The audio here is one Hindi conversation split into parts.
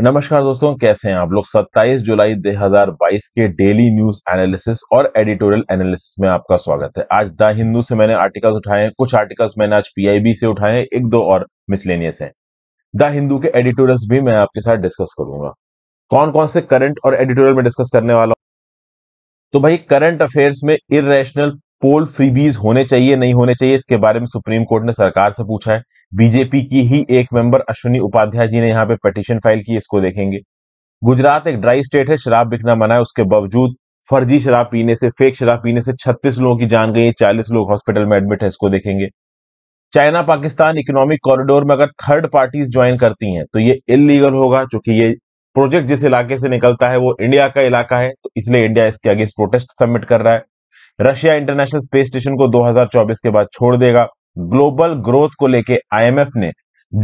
नमस्कार दोस्तों कैसे हैं आप लोग 27 जुलाई 2022 के डेली न्यूज एनालिसिस और एडिटोरियल एनालिसिस में आपका स्वागत है आज द हिंदू से मैंने आर्टिकल्स उठाए हैं कुछ आर्टिकल्स मैंने आज पीआईबी से उठाए हैं एक दो और मिसलेनियस हैं द हिंदू के एडिटोरियल्स भी मैं आपके साथ डिस्कस करूंगा कौन कौन से करंट और एडिटोरियल में डिस्कस करने वाला तो भाई करंट अफेयर्स में इरेशनल पोल फ्रीबीज होने चाहिए नहीं होने चाहिए इसके बारे में सुप्रीम कोर्ट ने सरकार से पूछा है बीजेपी की ही एक मेंबर अश्विनी उपाध्याय जी ने यहाँ पे पटिशन फाइल की इसको देखेंगे गुजरात एक ड्राई स्टेट है शराब बिकना मना है उसके बावजूद फर्जी शराब पीने से फेक शराब पीने से 36 लोगों की जान गई 40 लोग हॉस्पिटल में एडमिट है इसको देखेंगे चाइना पाकिस्तान इकोनॉमिक कॉरिडोर में अगर थर्ड पार्टीज ज्वाइन करती हैं तो ये इलीगल होगा क्योंकि ये प्रोजेक्ट जिस इलाके से निकलता है वो इंडिया का इलाका है तो इसलिए इंडिया इसके अगेंस्ट प्रोटेस्ट सबमिट कर रहा है रशिया इंटरनेशनल स्पेस स्टेशन को 2024 के बाद छोड़ देगा ग्लोबल ग्रोथ को लेके आईएमएफ ने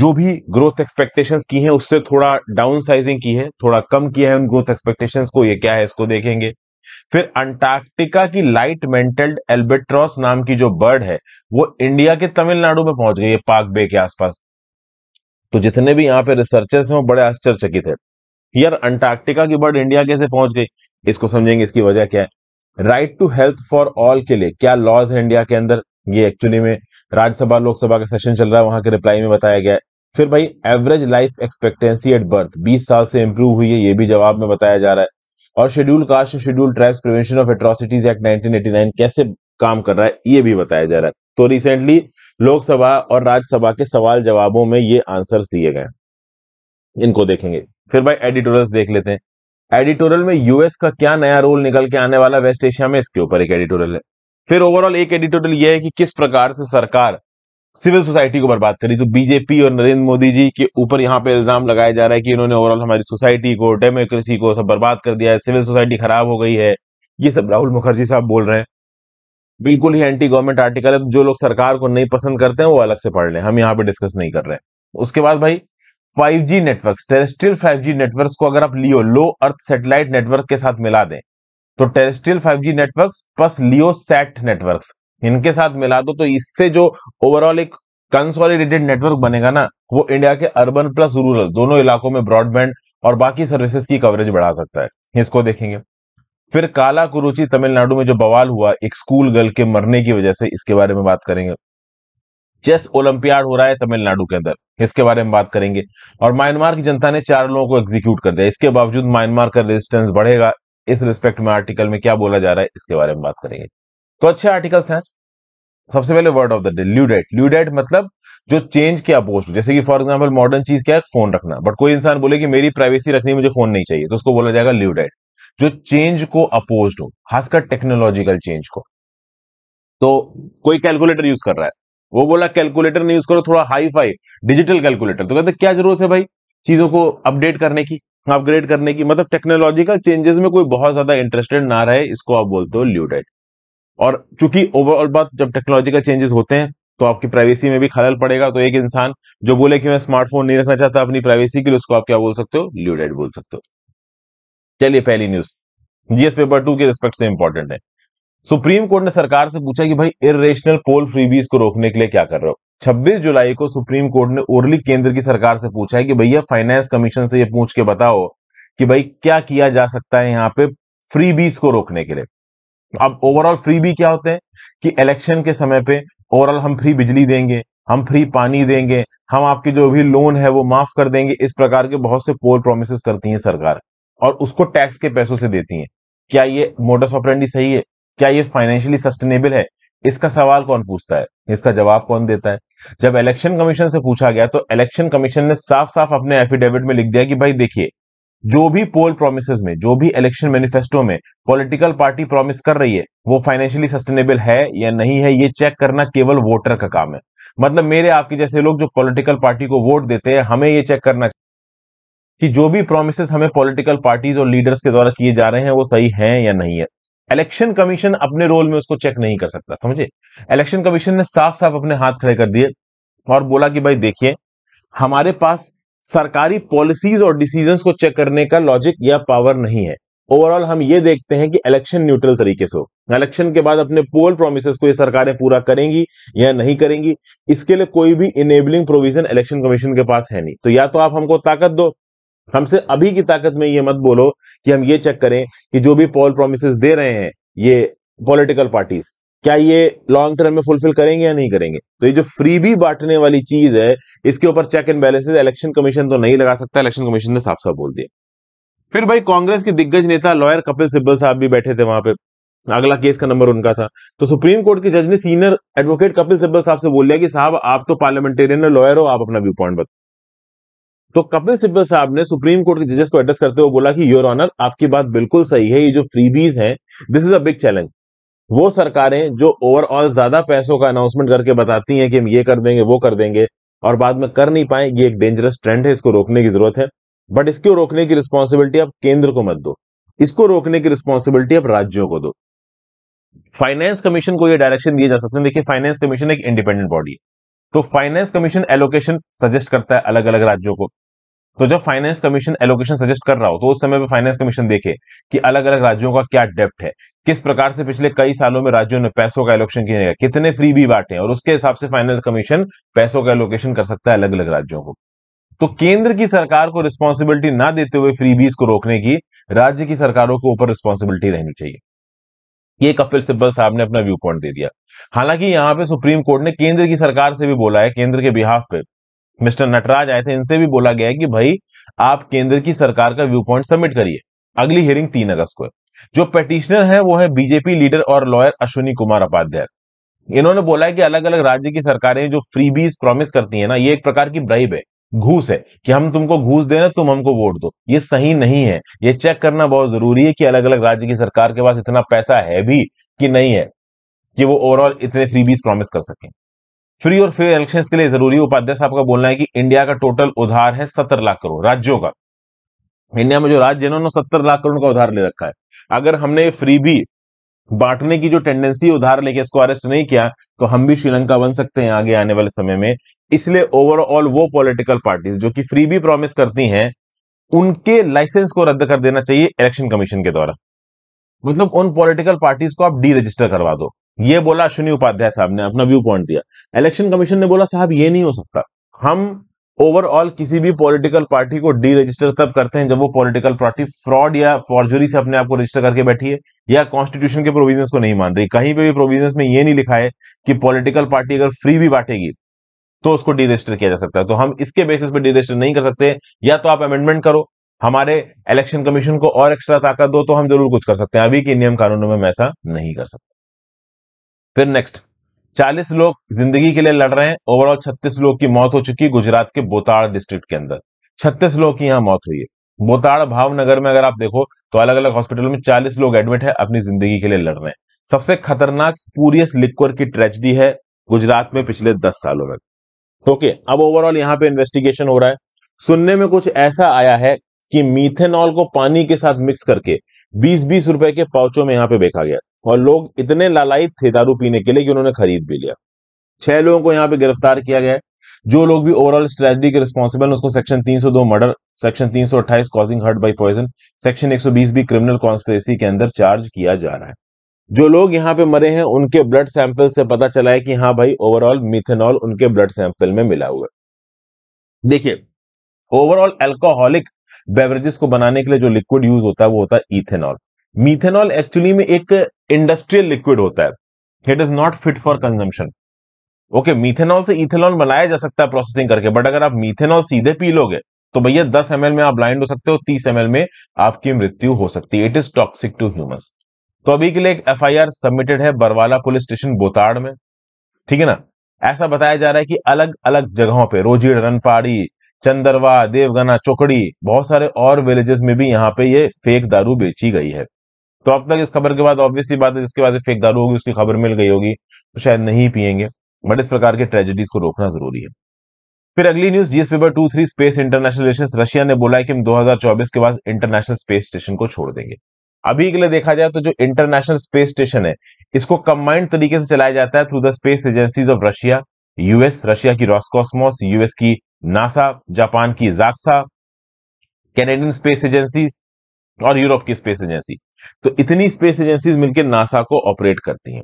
जो भी ग्रोथ एक्सपेक्टेशन की है उससे थोड़ा डाउन साइजिंग की है थोड़ा कम किया है उन ग्रोथ एक्सपेक्टेशन को ये क्या है इसको देखेंगे फिर अंटार्कटिका की लाइट मेंटल्ड एल्बेट्रॉस नाम की जो बर्ड है वो इंडिया के तमिलनाडु में पहुंच गई है पाक बे के आसपास तो जितने भी यहाँ पे रिसर्चर्स हैं वो बड़े आश्चर्यचकित है यार अंटार्कटिका की बर्ड इंडिया कैसे पहुंच गई इसको समझेंगे इसकी वजह क्या है right to health for all के लिए क्या लॉज है इंडिया के अंदर ये एक्चुअली में राज्यसभा लोकसभा का सेशन चल रहा है वहां के रिप्लाई में बताया गया है फिर भाई average life expectancy at birth 20 साल से इंप्रूव हुई है ये भी जवाब में बताया जा रहा है और schedule caste schedule tribes prevention of atrocities act nineteen कैसे काम कर रहा है ये भी बताया जा रहा है तो रिसेंटली लोकसभा और राज्यसभा के सवाल जवाबों में ये आंसर्स दिए गए इनको देखेंगे फिर भाई एडिटोरियल देख लेते हैं एडिटोरियल में यूएस का क्या नया रोल निकल के आने वाला वेस्ट एशिया में इसके ऊपर एक एडिटोरियल है फिर ओवरऑल एक एडिटोरियल यह है कि किस प्रकार से सरकार सिविल सोसाइटी को बर्बाद करी तो बीजेपी और नरेंद्र मोदी जी के ऊपर यहाँ पे इल्जाम लगाया जा रहा है कि इन्होंने ओवरऑल हमारी सोसाइटी को डेमोक्रेसी को सब बर्बाद कर दिया है सिविल सोसाइटी खराब हो गई है ये सब राहुल मुखर्जी साहब बोल रहे हैं बिल्कुल ही एंटी गवर्नमेंट आर्टिकल है जो लोग सरकार को नहीं पसंद करते हैं वो अलग से पढ़ लें हम यहाँ पे डिस्कस नहीं कर रहे हैं उसके बाद भाई 5G networks terrestrial 5G networks को अगर आप लियो लो अर्थ सैटेलाइट नेटवर्क के साथ मिला दें तो terrestrial 5G networks plus LEO sat networks इनके साथ मिला दो तो इससे जो ओवरऑल एक कंसोलिडेटेड नेटवर्क बनेगा ना वो इंडिया के अर्बन प्लस रूरल दोनों इलाकों में ब्रॉडबैंड और बाकी सर्विसेज की कवरेज बढ़ा सकता है इसको देखेंगे फिर काला कुरुचि तमिलनाडु में जो बवाल हुआ एक स्कूल गर्ल के मरने की वजह से इसके बारे में बात करेंगे चेस ओलंपियाड हो रहा है तमिलनाडु के अंदर इसके बारे में बात करेंगे और म्यांमार की जनता ने चार लोगों को एग्जीक्यूट कर दिया इसके बावजूद म्यांमार का रेजिस्टेंस बढ़ेगा इस रिस्पेक्ट में आर्टिकल में क्या बोला जा रहा है इसके बारे में बात करेंगे तो अच्छे आर्टिकल्स हैं सबसे पहले वर्ड ऑफ द डे ल्यूडेट ल्यूडेट मतलब जो चेंज के अपोस्ट जैसे कि फॉर एग्जाम्पल मॉडर्न चीज क्या है फोन रखना बट कोई इंसान बोले कि मेरी प्राइवेसी रखनी मुझे फोन नहीं चाहिए तो उसको बोला जाएगा ल्यूडेट जो चेंज को अपोज हो खासकर टेक्नोलॉजिकल चेंज को तो कोई कैलकुलेटर यूज कर रहा है वो बोला कैलकुलेटर नहीं यूज करो थोड़ा हाई फाई डिजिटल कैलकुलेटर तो कहते क्या जरूरत है भाई चीजों को अपडेट करने की अपग्रेड करने की मतलब टेक्नोलॉजिकल चेंजेस में कोई बहुत ज्यादा इंटरेस्टेड ना रहे इसको आप बोलते हो ल्यूडेट और चूंकि ओवरऑल बात जब टेक्नोलॉजिकल चेंजेस होते हैं तो आपकी प्राइवेसी में भी खलल पड़ेगा तो एक इंसान जो बोले कि मैं स्मार्टफोन नहीं रखना चाहता अपनी प्राइवेसी के लिए उसको आप क्या बोल सकते हो ल्यूडेट बोल सकते हो चलिए पहली न्यूज जीएस पेपर टू के रिस्पेक्ट से इंपॉर्टेंट है सुप्रीम कोर्ट ने सरकार से पूछा कि भाई इरेशनल पोल फ्रीबीज को रोकने के लिए क्या कर रहे हो 26 जुलाई को सुप्रीम कोर्ट ने ओरली केंद्र की सरकार से पूछा है कि भैया फाइनेंस कमीशन से ये पूछ के बताओ कि भाई क्या किया जा सकता है यहाँ पे फ्री बीज को रोकने के लिए अब ओवरऑल फ्री भी क्या होते हैं कि इलेक्शन के समय पे ओवरऑल हम फ्री बिजली देंगे हम फ्री पानी देंगे हम आपके जो भी लोन है वो माफ कर देंगे इस प्रकार के बहुत से पोल प्रोमिस करती है सरकार और उसको टैक्स के पैसों से देती है क्या ये मोटर्स ऑपरेंडी सही है क्या ये फाइनेंशियली सस्टेनेबल है इसका सवाल कौन पूछता है इसका जवाब कौन देता है जब इलेक्शन कमीशन से पूछा गया तो इलेक्शन कमीशन ने साफ साफ अपने एफिडेविट में लिख दिया कि भाई देखिए जो भी पोल प्रोमिस में जो भी इलेक्शन मैनिफेस्टो में पॉलिटिकल पार्टी प्रॉमिस कर रही है वो फाइनेंशियली सस्टेनेबल है या नहीं है ये चेक करना केवल वोटर का काम है मतलब मेरे आपके जैसे लोग जो पॉलिटिकल पार्टी को वोट देते हैं हमें ये चेक करना कि जो भी प्रोमिस हमें पॉलिटिकल पार्टीज और लीडर्स के द्वारा किए जा रहे हैं वो सही है या नहीं है इलेक्शन कमीशन अपने रोल में उसको चेक नहीं कर सकता समझे इलेक्शन कमीशन ने साफ साफ अपने हाथ खड़े कर दिए और बोला कि भाई देखिए हमारे पास सरकारी पॉलिसीज और डिसीजन को चेक करने का लॉजिक या पावर नहीं है ओवरऑल हम ये देखते हैं कि इलेक्शन न्यूट्रल तरीके से हो इलेक्शन के बाद अपने पोल प्रोमिस को ये सरकारें पूरा करेंगी या नहीं करेंगी इसके लिए कोई भी इनेबलिंग प्रोविजन इलेक्शन कमीशन के पास है नहीं तो या तो आप हमको ताकत दो हमसे अभी की ताकत में ये मत बोलो कि हम ये चेक करें कि जो भी पॉल प्रोमिस दे रहे हैं ये पॉलिटिकल पार्टीज क्या ये लॉन्ग टर्म में फुलफिल करेंगे या नहीं करेंगे तो ये जो फ्री भी बांटने वाली चीज है इसके ऊपर check and balances election commission तो नहीं लगा सकता इलेक्शन कमीशन ने साफ साफ बोल दिया फिर भाई कांग्रेस के दिग्गज नेता लॉयर कपिल सिब्बल साहब भी बैठे थे वहां पे अगला केस का नंबर उनका था तो सुप्रीम कोर्ट के जज ने सीनियर एडवोकेट कपिल सिब्बल साहब से बोल लिया कि साहब आप तो पार्लियामेंटेरियन लॉयर हो आप अपना व्यू पॉइंट बताओ तो कपिल सिब्बल साहब ने सुप्रीम कोर्ट के जजेस को एड्रेस करते हुए बोला कि योर ऑनर आपकी बात बिल्कुल सही है ये जो फ्रीबीज हैं this is a big challenge वो सरकारें जो ओवरऑल ज्यादा पैसों का अनाउंसमेंट करके बताती हैं कि हम ये कर देंगे वो कर देंगे और बाद में कर नहीं पाए ये एक डेंजरस ट्रेंड है इसको रोकने की जरूरत है बट इसको रोकने की रिस्पॉन्सिबिलिटी आप केंद्र को मत दो इसको रोकने की रिस्पॉन्सिबिलिटी आप राज्यों को दो फाइनेंस कमीशन को यह डायरेक्शन दिए जा सकते हैं देखिए फाइनेंस कमीशन एक इंडिपेंडेंट बॉडी है तो फाइनेंस कमीशन एलोकेशन सजेस्ट करता है अलग अलग राज्यों को तो जब फाइनेंस कमीशन एलोकेशन सजेस्ट कर रहा हो तो उस समय पे फाइनेंस कमीशन देखे कि अलग अलग राज्यों का क्या डेप्ट है किस प्रकार से पिछले कई सालों में राज्यों ने पैसों का एलोकेशन किया गया कितने फ्री भी बांटे और उसके हिसाब से फाइनेंस कमीशन पैसों का एलोकेशन कर सकता है अलग अलग राज्यों को तो केंद्र की सरकार को रिस्पॉन्सिबिलिटी ना देते हुए फ्रीबीज को रोकने की राज्य की सरकारों के ऊपर रिस्पॉन्सिबिलिटी रहनी चाहिए ये कपिल सिब्बल साहब ने अपना व्यू पॉइंट दे दिया हालांकि यहां पे सुप्रीम कोर्ट ने केंद्र की सरकार से भी बोला है केंद्र के बिहाफ पे मिस्टर नटराज आए थे इनसे भी बोला गया है कि भाई आप केंद्र की सरकार का व्यू पॉइंट सबमिट करिए अगली हियरिंग तीन अगस्त को है जो पेटिशनर है वो है बीजेपी लीडर और लॉयर अश्विनी कुमार उपाध्याय इन्होंने बोला है कि अलग अलग राज्य की सरकारें जो फ्री बीज प्रॉमिस करती है ना ये एक प्रकार की ब्राइब है घूस है कि हम तुमको घूस देना तुम हमको वोट दो ये सही नहीं है ये चेक करना बहुत जरूरी है कि अलग अलग राज्य की सरकार के पास इतना पैसा है भी कि नहीं है कि वो ओवरऑल इतने फ्री बीज प्रॉमिस कर सकें फ्री और फेयर इलेक्शन के लिए जरूरी उपाध्यक्ष आपका बोलना है कि इंडिया का टोटल उधार है सत्तर लाख करोड़ राज्यों का इंडिया में जो राज्य है उन्होंने सत्तर लाख करोड़ का उधार ले रखा है अगर हमने फ्री भी बांटने की जो टेंडेंसी उधार लेके इसको अरेस्ट नहीं किया तो हम भी श्रीलंका बन सकते हैं आगे आने वाले समय में इसलिए ओवरऑल वो पॉलिटिकल पार्टीज जो कि फ्री भी प्रॉमिस करती हैं उनके लाइसेंस को रद्द कर देना चाहिए इलेक्शन कमीशन के द्वारा मतलब उन पॉलिटिकल पार्टीज को आप डी रजिस्टर करवा दो ये बोला अश्विनी उपाध्याय साहब ने अपना व्यू पॉइंट दिया इलेक्शन कमीशन ने बोला साहब ये नहीं हो सकता हम ओवरऑल किसी भी पॉलिटिकल पार्टी को डी रजिस्टर तब करते हैं जब वो पॉलिटिकल पार्टी फ्रॉड या फॉर्जरी से अपने आप को रजिस्टर करके बैठी है या कॉन्स्टिट्यूशन के प्रोविजंस को नहीं मान रही कहीं पे भी प्रोविजंस में ये नहीं लिखा है कि पॉलिटिकल पार्टी अगर फ्री भी बांटेगी तो उसको डी रजिस्टर किया जा सकता है तो हम इसके बेसिस पे डी रजिस्टर नहीं कर सकते या तो आप अमेंडमेंट करो हमारे इलेक्शन कमीशन को और एक्स्ट्रा ताकत दो तो हम जरूर कुछ कर सकते हैं अभी के नियम कानूनों में हम ऐसा नहीं कर सकते फिर नेक्स्ट 40 लोग जिंदगी के लिए लड़ रहे हैं ओवरऑल 36 लोग की मौत हो चुकी है गुजरात के बोताड़ डिस्ट्रिक्ट के अंदर 36 लोग की यहाँ मौत हुई है बोताड़ भावनगर में अगर आप देखो तो अलग अलग हॉस्पिटल में 40 लोग एडमिट है अपनी जिंदगी के लिए लड़ रहे हैं सबसे खतरनाक स्पूरियस लिक्वर की ट्रेजिडी है गुजरात में पिछले दस सालों में ओके अब ओवरऑल यहाँ पे इन्वेस्टिगेशन हो रहा है सुनने में कुछ ऐसा आया है कि मीथेनॉल को पानी के साथ मिक्स करके बीस बीस रुपए के पाउचों में यहाँ पे बेचा गया और लोग इतने लालायित थे दारू पीने के लिए कि उन्होंने खरीद भी लिया छह लोगों को यहाँ पे गिरफ्तार किया गया जो लोग भी ओवरऑल स्ट्रेटजी के रिस्पॉन्सिबल उसको section 302 murder section 328 causing hurt by poison section 120 भी क्रिमिनल कॉन्स्पेरेसी के अंदर चार्ज किया जा रहा है जो लोग यहाँ पे मरे हैं उनके ब्लड सैंपल से पता चला है कि हाँ भाई ओवरऑल मिथेनॉल उनके ब्लड सैंपल में मिला हुआ है देखिए ओवरऑल एल्कोहलिक बेवरेजेस को बनाने के लिए जो लिक्विड यूज होता है वो होता है इथेनॉल मीथेनॉल एक्चुअली में एक इंडस्ट्रियल लिक्विड होता है it is not fit for consumption okay methanol से इथेनॉल बनाया जा सकता है प्रोसेसिंग करके बट अगर आप मीथेनॉल सीधे पी लोगे तो भैया दस एम में आप ब्लाइंड हो सकते हो तीस एम में आपकी मृत्यु हो सकती है it is toxic to humans तो अभी के लिए एक एफ सबमिटेड है बरवाला पुलिस स्टेशन बोताड़ में ठीक है ना ऐसा बताया जा रहा है कि अलग अलग जगहों पे रोजी रनपाड़ी चंदरवा देवगना चोकड़ी बहुत सारे और विलेजेस में भी यहाँ पे ये फेक दारू बेची गई है तो अब तक इस खबर के बाद ऑब्वियसली बात है जिसके बाद फेक दारू होगी उसकी खबर मिल गई होगी तो शायद नहीं पियेंगे बट इस प्रकार के ट्रेजेडीज को रोकना जरूरी है फिर अगली news GS paper two three space international relation Russia ने बोला है कि हम 2024 के बाद इंटरनेशनल स्पेस स्टेशन को छोड़ देंगे अभी के लिए देखा जाए तो जो इंटरनेशनल स्पेस स्टेशन है इसको कंबाइंड तरीके से चलाया जाता है through the space agencies of Russia US Russia की रॉस यूएस की नासा जापान की जाक्सा कैनेडियन स्पेस एजेंसी और यूरोप की स्पेस एजेंसी तो इतनी स्पेस एजेंसीज मिलकर नासा को ऑपरेट करती हैं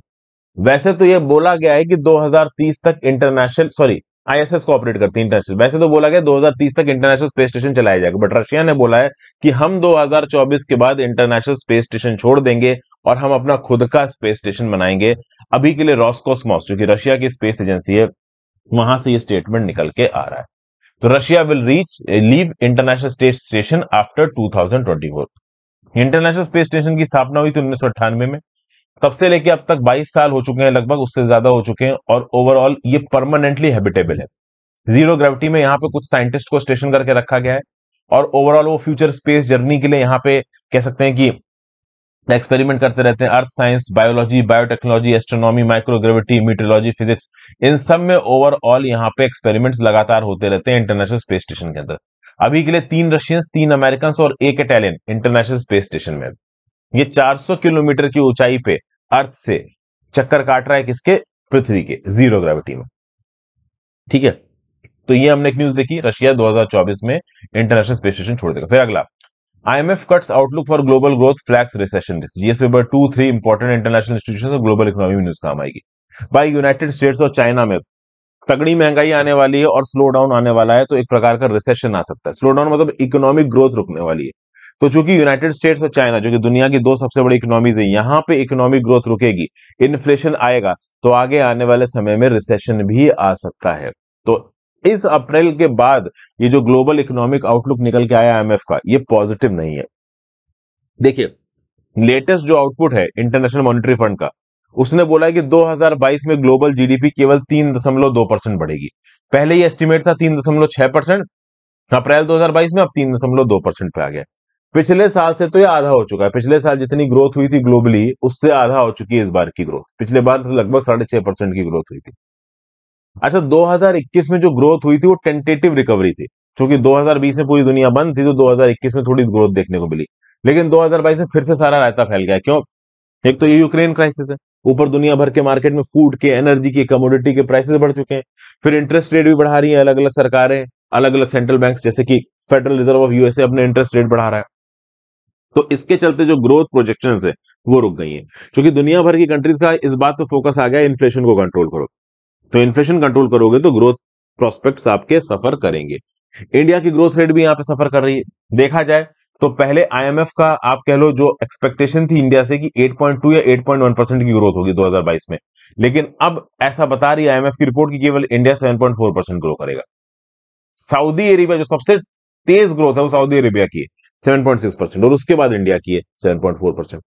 वैसे तो यह बोला गया है कि 2030 तक इंटरनेशनल सॉरी आईएसएस को ऑपरेट करती है इंटरनेशनल वैसे तो बोला गया 2030 तक इंटरनेशनल स्पेस स्टेशन चलाया जाएगा बट रशिया ने बोला है कि हम 2024 के बाद इंटरनेशनल स्पेस स्टेशन छोड़ देंगे और हम अपना खुद का स्पेस स्टेशन बनाएंगे अभी के लिए रॉस्कोसमॉस जो कि रशिया की स्पेस एजेंसी है वहां से ये स्टेटमेंट निकल के आ रहा है तो Russia will reach leave international space station after 2024 international space station की स्थापना हुई थी उन्नीस में तब से लेके अब तक 22 साल हो चुके हैं लगभग उससे ज्यादा हो चुके हैं और ओवरऑल ये परमानेंटली हैबिटेबल है जीरो ग्रेविटी में यहाँ पे कुछ साइंटिस्ट को स्टेशन करके रखा गया है और ओवरऑल वो फ्यूचर स्पेस जर्नी के लिए यहाँ पे कह सकते हैं कि एक्सपेरिमेंट करते रहते हैं earth science biology biotechnology astronomy microgravity meteorology physics इन सब में ओवरऑल यहाँ पे एक्सपेरिमेंट्स लगातार होते रहते हैं इंटरनेशनल स्पेस स्टेशन के अंदर अभी के लिए तीन रशियंस तीन अमेरिकन और एक इटालियन इंटरनेशनल स्पेस स्टेशन में ये चार किलोमीटर की ऊंचाई पे अर्थ से चक्कर काट रहा है किसके पृथ्वी के जीरो ग्रेविटी में ठीक है तो ये हमने एक न्यूज देखी रशिया 2024 में इंटरनेशनल स्पेस स्टेशन छोड़ देगा फिर अगला IMF cuts outlook for global growth flags recession risk. GS paper 2 3 important international institutions और global economy में न्यूज काम आएगी भाई यूनाइटेड स्टेट्स और चाइना में तगड़ी महंगाई आने वाली है और स्लो डाउन आने वाला है तो एक प्रकार का रिसेशन आ सकता है स्लो डाउन मतलब इकोनॉमिक ग्रोथ रुकने वाली है तो चूंकि यूनाइटेड स्टेट्स और चाइना जो कि दुनिया की दो सबसे बड़ी इकोनॉमीज है यहाँ पे इकोनॉमिक ग्रोथ रुकेगी इन्फ्लेशन आएगा तो आगे आने वाले समय में रिसेशन भी आ सकता है तो इस अप्रैल के बाद ये जो ग्लोबल इकोनॉमिक आउटलुक निकल के आया आईएमएफ का ये पॉजिटिव नहीं है देखिए लेटेस्ट जो आउटपुट है इंटरनेशनल मॉनिटरी फंड का उसने बोला है कि 2022 में ग्लोबल जीडीपी केवल तीन दशमलव दो परसेंट बढ़ेगी पहले ये एस्टिमेट था तीन दशमलव छह परसेंट अप्रैल दो में अब तीन दशमलव दो परसेंट पे आ गया पिछले साल से तो ये आधा हो चुका है पिछले साल जितनी ग्रोथ हुई थी ग्लोबली उससे आधा हो चुकी है इस बार की ग्रोथ पिछले बार तो लगभग साढ़े छह परसेंट की ग्रोथ हुई थी अच्छा 2021 में जो ग्रोथ हुई थी वो टेंटेटिव रिकवरी थी क्योंकि 2020 में पूरी दुनिया बंद थी तो 2021 में थोड़ी ग्रोथ देखने को मिली लेकिन 2022 में फिर से सारा रायता फैल गया क्यों एक तो ये यूक्रेन क्राइसिस है ऊपर दुनिया भर के मार्केट में फूड के एनर्जी के कमोडिटी के प्राइसेस बढ़ चुके हैं फिर इंटरेस्ट रेट भी बढ़ा रही है अलग अलग सरकारें अलग अलग सेंट्रल बैंक जैसे कि फेडरल रिजर्व ऑफ यूएसए अपने इंटरेस्ट रेट बढ़ा रहा है तो इसके चलते जो ग्रोथ प्रोजेक्शन है वो रुक गई है क्योंकि दुनिया भर की कंट्रीज का इस बात पर फोकस आ गया इन्फ्लेशन को कंट्रोल करो तो इन्फ्लेशन कंट्रोल करोगे तो ग्रोथ प्रोस्पेक्ट आपके सफर करेंगे इंडिया की ग्रोथ रेट भी यहाँ पे सफर कर रही है देखा जाए तो पहले आईएमएफ का आप कह लो जो एक्सपेक्टेशन थी इंडिया से कि 8.2 या 8.1 परसेंट की ग्रोथ होगी 2022 में लेकिन अब ऐसा बता रही है आईएमएफ की रिपोर्ट कि केवल इंडिया 7.4 परसेंट ग्रो करेगा सऊदी अरेबिया जो सबसे तेज ग्रोथ है वो सऊदी अरेबिया की है 7.6 परसेंट और उसके बाद इंडिया की है 7.4 परसेंट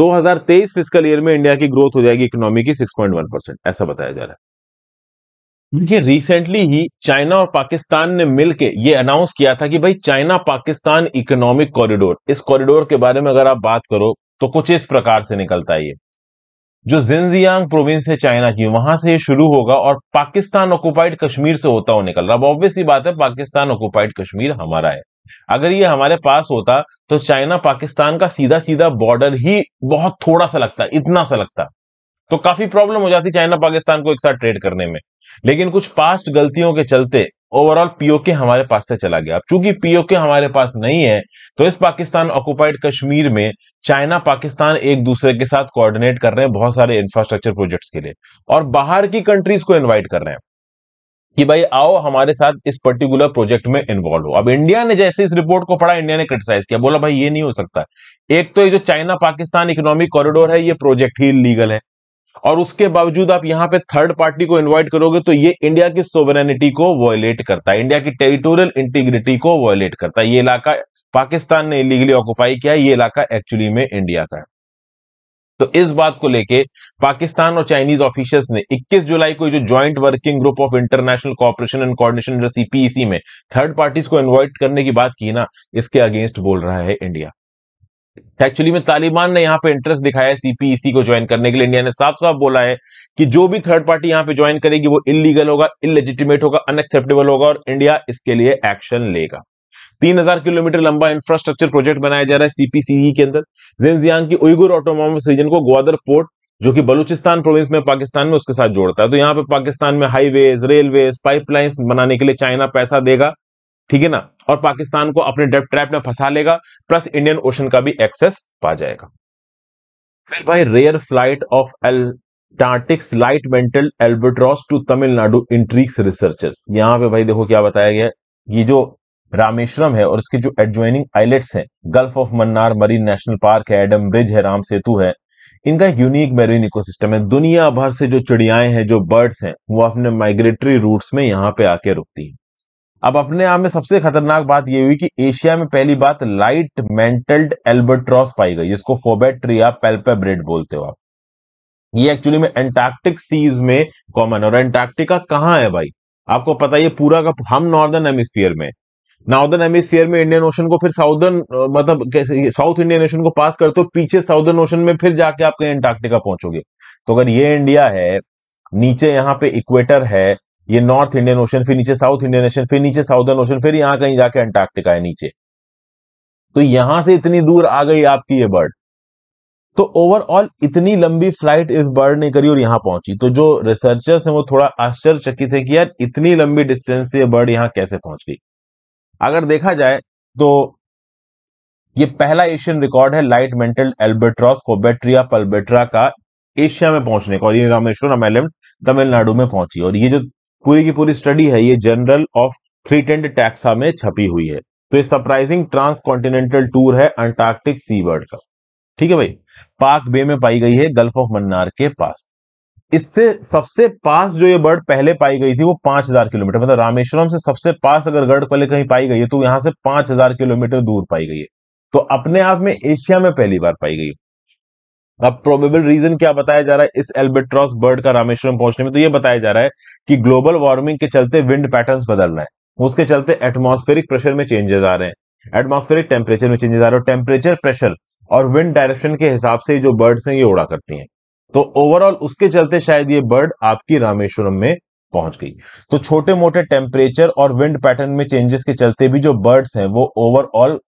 2023 ईयर में इंडिया की ग्रोथ हो जाएगी इकोनॉमी की सिक्स परसेंट ऐसा बताया जा रहा है देखिए रिसेंटली ही चाइना और पाकिस्तान ने मिलकर ये अनाउंस किया था कि भाई चाइना पाकिस्तान इकोनॉमिक कॉरिडोर इस कॉरिडोर के बारे में अगर आप बात करो तो कुछ इस प्रकार से निकलता है ये जो जिंजियांग प्रोविंस है चाइना की वहां से ये शुरू होगा और पाकिस्तान ऑक्युपाइड कश्मीर से होता हुआ निकल रहा अब ऑब्वियसली बात है पाकिस्तान ऑक्युपाइड कश्मीर हमारा है अगर ये हमारे पास होता तो चाइना पाकिस्तान का सीधा सीधा बॉर्डर ही बहुत थोड़ा सा लगता इतना सा लगता तो काफी प्रॉब्लम हो जाती चाइना पाकिस्तान को एक साथ ट्रेड करने में लेकिन कुछ पास्ट गलतियों के चलते ओवरऑल पीओके हमारे पास से चला गया अब चूंकि पीओके हमारे पास नहीं है तो इस पाकिस्तान ऑक्युपाइड कश्मीर में चाइना पाकिस्तान एक दूसरे के साथ कोऑर्डिनेट कर रहे हैं बहुत सारे इंफ्रास्ट्रक्चर प्रोजेक्ट्स के लिए और बाहर की कंट्रीज को इन्वाइट कर रहे हैं कि भाई आओ हमारे साथ इस पर्टिकुलर प्रोजेक्ट में इन्वॉल्व हो अब इंडिया ने जैसे इस रिपोर्ट को पढ़ा इंडिया ने क्रिटिसाइज किया बोला भाई ये नहीं हो सकता एक तो ये जो चाइना पाकिस्तान इकोनॉमिक कॉरिडोर है ये प्रोजेक्ट ही लीगल है और उसके बावजूद आप यहां पे थर्ड पार्टी को इन्वाइट करोगे तो ये इंडिया की सोवरेनिटी को वॉयलेट करता है इंडिया की टेरिटोरियल इंटीग्रिटी को वॉयलेट करता है ये इलाका पाकिस्तान ने इलीगली ऑक्यूपाई किया है ये इलाका एक्चुअली में इंडिया का है तो इस बात को लेके पाकिस्तान और चाइनीज ऑफिशियल्स ने 21 जुलाई को जो joint working group of international cooperation and coordination CPEC में थर्ड पार्टीज को इन्वाइट करने की बात की ना इसके अगेंस्ट बोल रहा है इंडिया एक्चुअली में तालिबान ने यहाँ पे इंटरेस्ट दिखाया है सीपीईसी e को ज्वाइन करने के लिए इंडिया ने साफ साफ बोला है कि जो भी थर्ड पार्टी यहाँ पे ज्वाइन करेगी वो इलीगल होगा इलेजिटिमेट होगा अनएक्सेप्टेबल होगा और इंडिया इसके लिए एक्शन लेगा 3000 किलोमीटर लंबा इंफ्रास्ट्रक्चर प्रोजेक्ट बनाया जा रहा है सीपीसीई e के अंदर जिनजियांग की उइगुर ऑटोनोमस रीजन को ग्वादर पोर्ट जो कि बलूचिस्तान प्रोविंस में पाकिस्तान में उसके साथ जोड़ता है तो यहाँ पे पाकिस्तान में हाईवेज रेलवे पाइपलाइंस बनाने के लिए चाइना पैसा देगा ठीक है ना और पाकिस्तान को अपने डेप ट्रैप में फंसा लेगा प्लस इंडियन ओशन का भी एक्सेस पा जाएगा फिर भाई rare flight of antarctics light mantle albatross to Tamil Nadu intrigues researchers यहां पे भाई देखो क्या बताया गया ये जो रामेश्वरम है और इसके जो एडजॉइनिंग आइलेट्स हैं gulf of Mannar marine national park है एडम ब्रिज है राम सेतु है इनका एक यूनिक मेरीन इकोसिस्टम है दुनिया भर से जो चिड़ियाएं हैं जो बर्ड्स हैं वो अपने माइग्रेटरी रूट्स में यहाँ पे आके रुकती हैं अब अपने आप में सबसे खतरनाक बात यह हुई कि एशिया में पहली बात लाइट मेंटल्ड एल्बर्ट्रॉस पाई गई जिसको फोबेट्रिया पेल्पेब्रेड बोलते हो आप ये एक्चुअली में एंटार्क्टिक सीज में कॉमन और एंटार्क्टिका कहाँ है भाई आपको पता ये पूरा का हम नॉर्दर्न एमिस्फियर में नॉर्दर्न एमिस्फियर में इंडियन ओशन को फिर साउदर्न मतलब साउथ इंडियन ओशन को पास करते हो पीछे साउदर्न ओशन में फिर जाके आप कहीं एंटार्क्टिका पहुंचोगे तो अगर ये इंडिया है नीचे यहाँ पे इक्वेटर है ये नॉर्थ इंडियन ओशन फिर नीचे साउथ इंडियन ओशन फिर नीचे साउदर्न ओशन फिर यहां कहीं जाके अंटार्कटिका है नीचे तो यहां से इतनी दूर आ गई आपकी ये बर्ड तो ओवरऑल इतनी लंबी फ्लाइट इस बर्ड ने करी और यहां पहुंची तो जो रिसर्चर्स हैं वो थोड़ा आश्चर्यचकित है कि यार इतनी लंबी डिस्टेंस से बर्ड यहां कैसे पहुंच गई अगर देखा जाए तो ये पहला एशियन रिकॉर्ड है light mantle albatross Phoebetria palpebrata का एशिया में पहुंचने का और ये रामेश्वर तमिलनाडु में पहुंची और ये जो पूरी की पूरी स्टडी है ये journal of threatened taxa में छपी हुई है तो ये सरप्राइजिंग ट्रांस कॉन्टिनेंटल टूर है अंटार्कटिक सी बर्ड का ठीक है भाई पाक बे में पाई गई है गल्फ ऑफ मन्नार के पास इससे सबसे पास जो ये बर्ड पहले पाई गई थी वो 5000 किलोमीटर मतलब रामेश्वरम से सबसे पास अगर गर्ड पहले कहीं पाई गई है तो यहां से 5000 किलोमीटर दूर पाई गई है तो अपने आप में एशिया में पहली बार पाई गई अब प्रोबेबल रीजन क्या बताया जा रहा है इस एल्बेट्रॉस बर्ड का रामेश्वरम पहुंचने में तो ये बताया जा रहा है कि ग्लोबल वार्मिंग के चलते विंड पैटर्न्स बदल रहे हैं उसके चलते एटमॉस्फेरिक प्रेशर में चेंजेस आ रहे हैं एटमॉस्फेरिक टेम्परेचर में चेंजेस आ रहे हैं टेम्परेचर प्रेशर और विंड डायरेक्शन के हिसाब से जो बर्ड्स हैं ये उड़ा करती हैं तो ओवरऑल उसके चलते शायद ये बर्ड आपकी रामेश्वरम में पहुंच गई तो छोटे मोटे टेम्परेचर और विंड पैटर्न में चेंजेस के चलते भी जो बर्ड्स हैं वो ओवरऑल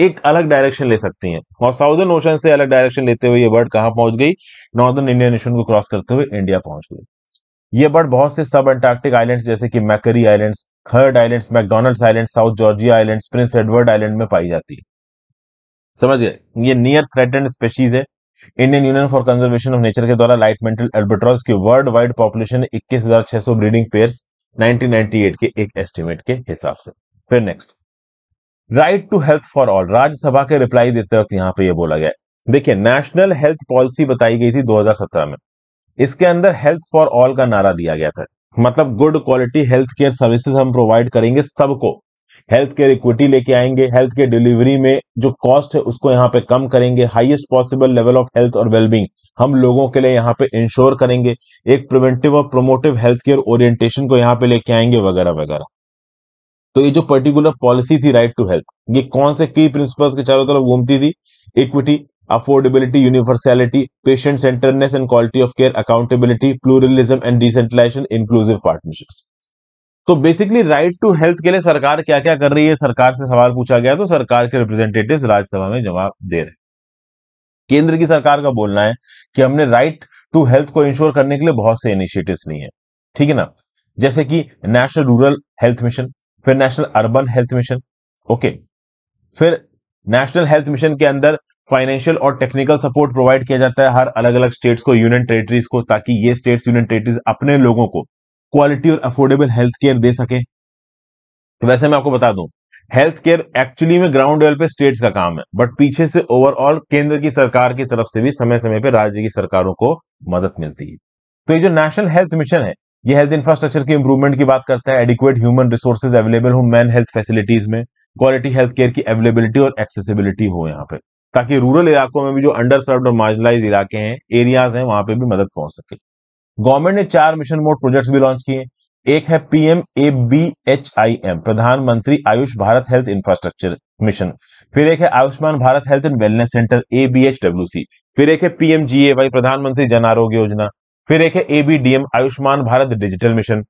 एक अलग डायरेक्शन ले सकती हैं और साउदर्न ओशन से अलग डायरेक्शन लेते हुए ये बर्ड कहाँ पहुंच गई नॉर्दर्न इंडियन ओशन को क्रॉस करते हुए इंडिया पहुंच गई ये बर्ड बहुत से सब अंटार्कटिक आइलैंड्स जैसे कि Macquarie islands Heard islands McDonalds island South Georgia island Prince Edward island में पाई जाती है समझ गए ये नियर थ्रेटेड स्पेशीज है Indian union for conservation of nature के द्वारा लाइट मेंटल एल्बेट्रॉस की वर्ल्ड वाइड पॉपुलेशन इक्कीस ब्रीडिंग पेयर 1998 के एक एस्टिमेट के हिसाब से फिर next right to health for all Rajya Sabha के रिप्लाई देते वक्त यहाँ पे ये यह बोला गया देखिए नेशनल हेल्थ पॉलिसी बताई गई थी 2017 में इसके अंदर हेल्थ फॉर ऑल का नारा दिया गया था मतलब good quality health care services हम प्रोवाइड करेंगे सबको हेल्थ केयर इक्विटी लेके आएंगे हेल्थ केयर डिलीवरी में जो कॉस्ट है उसको यहाँ पे कम करेंगे highest possible level of health और वेलबींग हम लोगों के लिए यहाँ पे इंश्योर करेंगे एक प्रिवेंटिव और प्रोमोटिव हेल्थ केयर ओरिएंटेशन को यहाँ पे लेके आएंगे वगैरह वगैरह तो ये जो पर्टिकुलर पॉलिसी थी राइट टू हेल्थ ये कौन से की प्रिंसिपल्स के चारों तरफ घूमती थी equity affordability universality patient centeredness and quality of care accountability pluralism and decentralisation inclusive partnership तो बेसिकली राइट टू हेल्थ के लिए सरकार क्या क्या कर रही है सरकार से सवाल पूछा गया तो सरकार के रिप्रेजेंटेटिव राज्यसभा में जवाब दे रहे केंद्र की सरकार का बोलना है कि हमने राइट टू हेल्थ को इंश्योर करने के लिए बहुत से इनिशिएटिव्स लिए हैं ठीक है ना जैसे कि नेशनल रूरल हेल्थ मिशन फिर national urban health mission okay फिर नेशनल हेल्थ मिशन के अंदर फाइनेंशियल और टेक्निकल सपोर्ट प्रोवाइड किया जाता है हर अलग अलग स्टेट्स को यूनियन टेरिटरीज को ताकि ये स्टेट्स यूनियन टेरिटरीज अपने लोगों को क्वालिटी और अफोर्डेबल हेल्थ केयर दे सके वैसे मैं आपको बता दूं हेल्थ केयर एक्चुअली में ग्राउंड लेवल पे स्टेट्स का काम है बट पीछे से ओवरऑल केंद्र की सरकार की तरफ से भी समय समय पर राज्य की सरकारों को मदद मिलती है तो ये जो नेशनल हेल्थ मिशन है ये हेल्थ इंफ्रास्ट्रक्चर की इंप्रूवमेंट की बात करता है एडिक्वेट ह्यूमन रिसोर्सेज अवेलेबल हो मैन हेल्थ फैसिलिटीज में क्वालिटी हेल्थ केयर की अवेलेबिलिटी और एक्सेसिबिलिटी हो यहाँ पे ताकि रूरल इलाकों में भी जो अंडर सर्व और मार्जिलाइज इलाके हैं एरियाज हैं वहां पे भी मदद पहुंच सके गवर्नमेंट ने चार मिशन मोड प्रोजेक्ट्स भी लॉन्च किए एक है PM A B H I M प्रधानमंत्री Ayush Bharat health infrastructure mission फिर एक है Ayushman Bharat health and wellness centre A B H W C फिर एक है जी ए वाई प्रधानमंत्री जन आरोग्य योजना फिर एक है ABDM Ayushman Bharat digital mission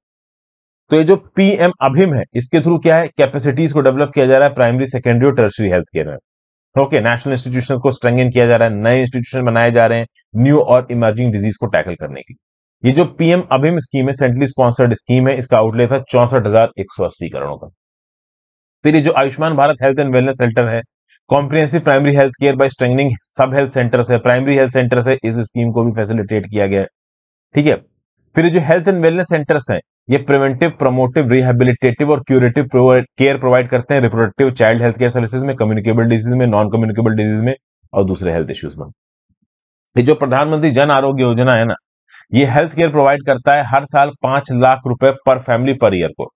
तो ये जो पीएम अभिम है इसके थ्रू क्या है कैपेसिटीज को डेवलप किया जा रहा है प्राइमरी सेकेंडरी और टर्सरी हेल्थ केयर में ओके नेशनल इंस्टीट्यूशन को स्ट्रेंगन किया जा रहा है नए इंस्टीट्यूशन बनाए जा रहे हैं न्यू और इमर्जिंग डिजीज को टैकल करने की ये जो पीएम अभिम स्कीम है सेंट्रली स्पॉन्सर्ड स्कीम है इसका आउटले था चौसठ हजार एक सौ अस्सी करोड़ का फिर ये जो Ayushman Bharat health and wellness centre है comprehensive primary health care by strengthening sub health centre है प्राइमरी हेल्थ सेंटर है इस स्कीम को भी फैसिलिटेट किया गया है ठीक है फिर जो हेल्थ एंड वेलनेस सेंटर्स हैं ये प्रिवेंटिव प्रमोटिव रिहेबिलिटेटिव और क्यूरेटिव केयर प्रोवाइड करते हैं reproductive child health care services में कम्युनिकेबल डिजीज में नॉन कम्युनिकेबल डिजीज में और दूसरे हेल्थ इश्यूज में ये जो प्रधानमंत्री जन आरोग्य योजना है ना ये हेल्थ केयर प्रोवाइड करता है हर साल पांच लाख रुपए पर फैमिली पर ईयर को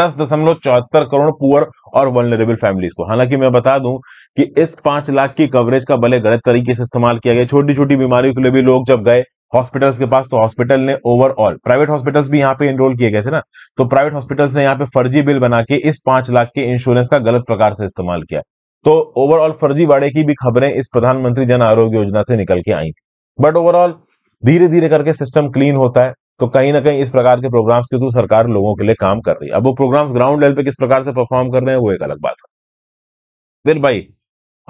दस दशमलव चौहत्तर करोड़ पुअर और वनरेबल फैमिलीज को हालांकि मैं बता दूं कि इस पांच लाख की कवरेज का भले गलत तरीके से इस्तेमाल किया गया छोटी छोटी बीमारियों के लिए भी लोग जब गए हॉस्पिटल्स के पास तो हॉस्पिटल ने ओवरऑल प्राइवेट हॉस्पिटल्स भी यहाँ पे एनरोल किए गए थे ना तो प्राइवेट हॉस्पिटल्स ने यहाँ पे फर्जी बिल बना के इस पांच लाख के इंश्योरेंस का गलत प्रकार से इस्तेमाल किया तो ओवरऑल फर्जी बाड़े की भी खबरें इस प्रधानमंत्री जन आरोग्य योजना से निकल के आई थी बट ओवरऑल धीरे धीरे करके सिस्टम क्लीन होता है तो कहीं ना कहीं इस प्रकार के प्रोग्राम्स के थ्रू सरकार लोगों के लिए काम कर रही है अब वो प्रोग्राम्स ग्राउंड लेवल पे किस प्रकार से परफॉर्म कर रहे हैं वो एक अलग बात है फिर भाई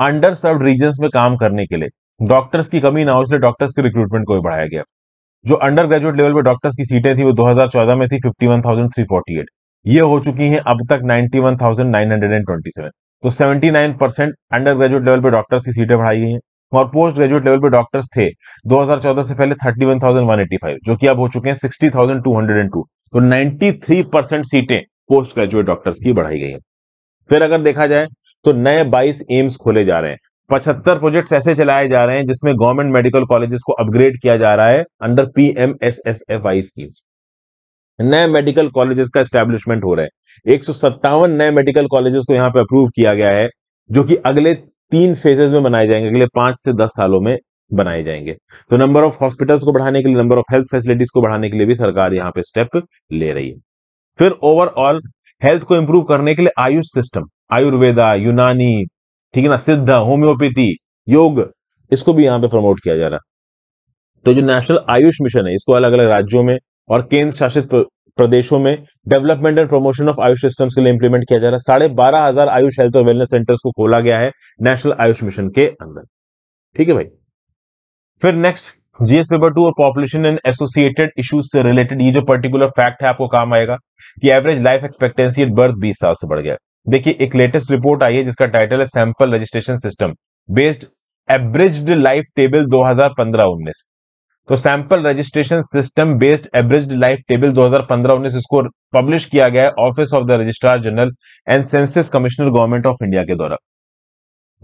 अंडर सर्व रीजन में काम करने के लिए डॉक्टर्स की कमी ना हो इसलिए डॉक्टर्स के रिक्रूटमेंट को भी बढ़ाया गया जो अंडर ग्रेजुएट लेवल पर डॉक्टर्स की सीटें थी वो 2014 में थी 51,348 ये हो चुकी हैं अब तक 91,927 तो 79 परसेंट अंडर ग्रेजुएट लेवल पर डॉक्टर्स की सीटें बढ़ाई गई हैं और पोस्ट ग्रेजुएट लेवल पे डॉक्टर्स थे 2014 से पहले 31,185 जो कि अब हो चुके हैं सिक्सटी तो नाइन्टी परसेंट सीटें पोस्ट ग्रेजुएट डॉक्टर्स की बढ़ाई गई है फिर अगर देखा जाए तो नए 22 एम्स खोले जा रहे हैं पचहत्तर प्रोजेक्ट्स ऐसे चलाए जा रहे हैं जिसमें गवर्नमेंट मेडिकल कॉलेजेस को अपग्रेड किया जा रहा है अंडर पीएमएसएसएफआई स्कीम्स नए मेडिकल कॉलेजेस का स्टैब्लिशमेंट हो रहा है एक नए मेडिकल कॉलेजेस को यहाँ पे अप्रूव किया गया है जो कि अगले तीन फेजेस में बनाए जाएंगे अगले पांच से दस सालों में बनाए जाएंगे तो नंबर ऑफ हॉस्पिटल्स को बढ़ाने के लिए नंबर ऑफ हेल्थ फैसिलिटीज को बढ़ाने के लिए भी सरकार यहाँ पे स्टेप ले रही है फिर ओवरऑल हेल्थ को इंप्रूव करने के लिए आयुष सिस्टम आयुर्वेदा यूनानी ठीक है ना सिद्ध होम्योपैथी योग इसको भी यहाँ पे प्रमोट किया जा रहा तो जो नेशनल आयुष मिशन है इसको अलग अलग राज्यों में और केंद्र शासित प्रदेशों में development and promotion of Ayush systems के लिए इंप्लीमेंट किया जा रहा है साढ़े बारह हजार आयुष हेल्थ और वेलनेस सेंटर्स को खोला गया है नेशनल आयुष मिशन के अंदर ठीक है भाई फिर नेक्स्ट जीएस पेपर टू और पॉपुलेशन एंड एसोसिएटेड इश्यूज से रिलेटेड ये जो पर्टिकुलर फैक्ट है आपको काम आएगा कि average life expectancy at birth बीस साल से बढ़ गया देखिए एक लेटेस्ट रिपोर्ट आई है जिसका टाइटल है sample registration system based averaged life table 2015-19 तो sample registration system based averaged life table 2015-19 इसको पब्लिश किया गया है office of the registrar general and census commissioner government of India के द्वारा